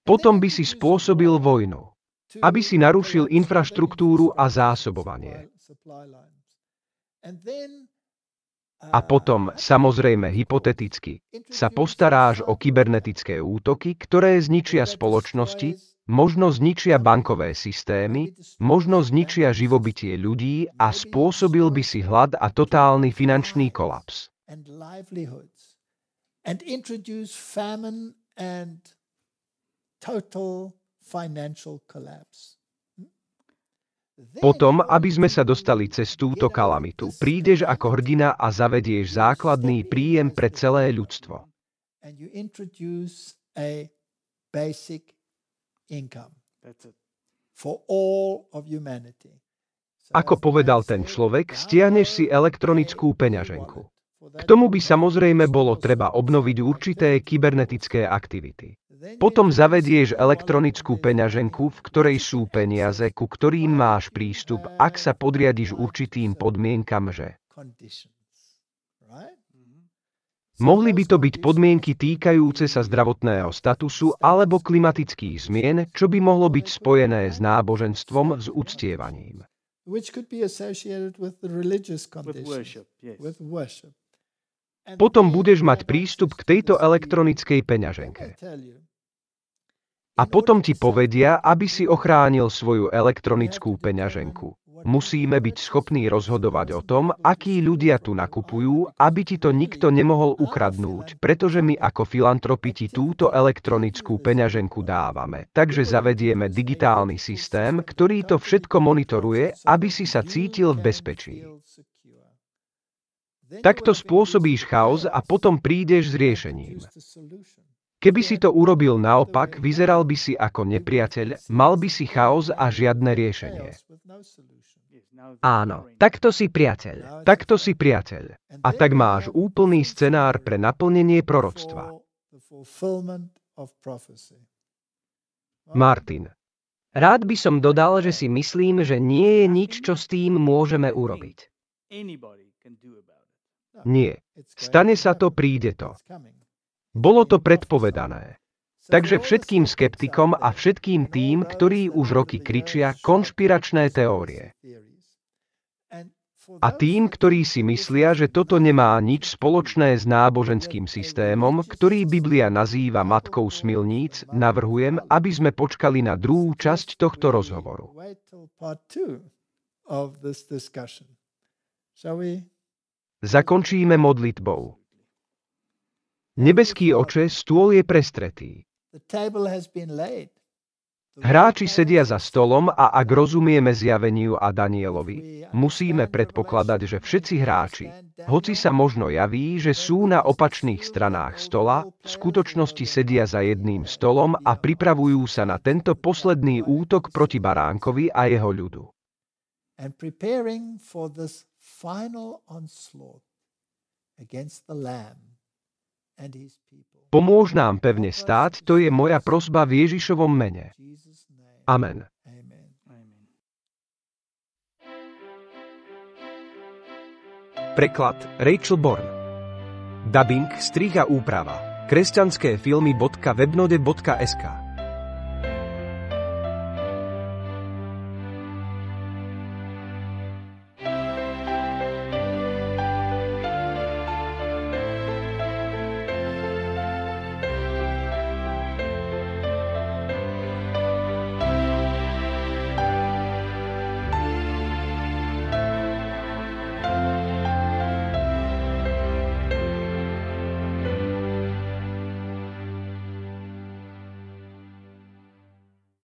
Potom by si spôsobil vojnu, aby si narušil infraštruktúru a zásobovanie. A potom, uh, samozrejme hypoteticky, sa postaráš o kybernetické útoky, ktoré zničia spoločnosti, Možno zničia bankové systémy, možno zničia živobytie ľudí a spôsobil by si hlad a totálny finančný kolaps. Potom, aby sme sa dostali cez túto kalamitu, prídeš ako hrdina a zavedieš základný príjem pre celé ľudstvo income for all of humanity. Ako povedal ten človek, stiahneš si elektronickú peňaženku. K tomu by samozrejme bolo treba obnoviť určité kybernetické aktivity. Potom zavedieš elektronickú peňaženku, v ktorej sú peniaze, ku ktorým máš prístup, ak sa podriadiš určitým podmienkam, že Mohli by to byť podmienky týkajúce sa zdravotného statusu alebo klimatických zmien, čo by mohlo byť spojené s náboženstvom, s uctievaním. Potom budeš mať prístup k tejto elektronickej peňaženke. A potom ti povedia, aby si ochránil svoju elektronickú peňaženku. Musíme byť schopní rozhodovať o tom, akí ľudia tu nakupujú, aby ti to nikto nemohol ukradnúť, pretože my ako filantropi ti túto elektronickú peňaženku dávame. Takže zavedieme digitálny systém, ktorý to všetko monitoruje, aby si sa cítil v bezpečí. Takto spôsobíš chaos a potom prídeš s riešením. Keby si to urobil naopak, vyzeral by si ako nepriateľ, mal by si chaos a žiadne riešenie. Áno, takto si priateľ. Takto si priateľ. A tak máš úplný scenár pre naplnenie proroctva. Martin. Rád by som dodal, že si myslím, že nie je nič, čo s tým môžeme urobiť. Nie. Stane sa to, príde to. Bolo to predpovedané. Takže všetkým skeptikom a všetkým tým, ktorí už roky kričia konšpiračné teórie. A tým, ktorí si myslia, že toto nemá nič spoločné s náboženským systémom, ktorý Biblia nazýva matkou smilníc, navrhujem, aby sme počkali na druhú časť tohto rozhovoru. Zakončíme modlitbou. Nebeský oče, stôl je prestretý. Hráči sedia za stolom a ak rozumieme zjaveniu a Danielovi, musíme predpokladať, že všetci hráči, hoci sa možno javí, že sú na opačných stranách stola, v skutočnosti sedia za jedným stolom a pripravujú sa na tento posledný útok proti baránkovi a jeho ľudu. Pomôž nám pevne stáť, to je moja prosba v Ježišovom mene. Amen. Preklad Rachel Born Dubbing, striha úprava kresťanské filmy.webnode.sk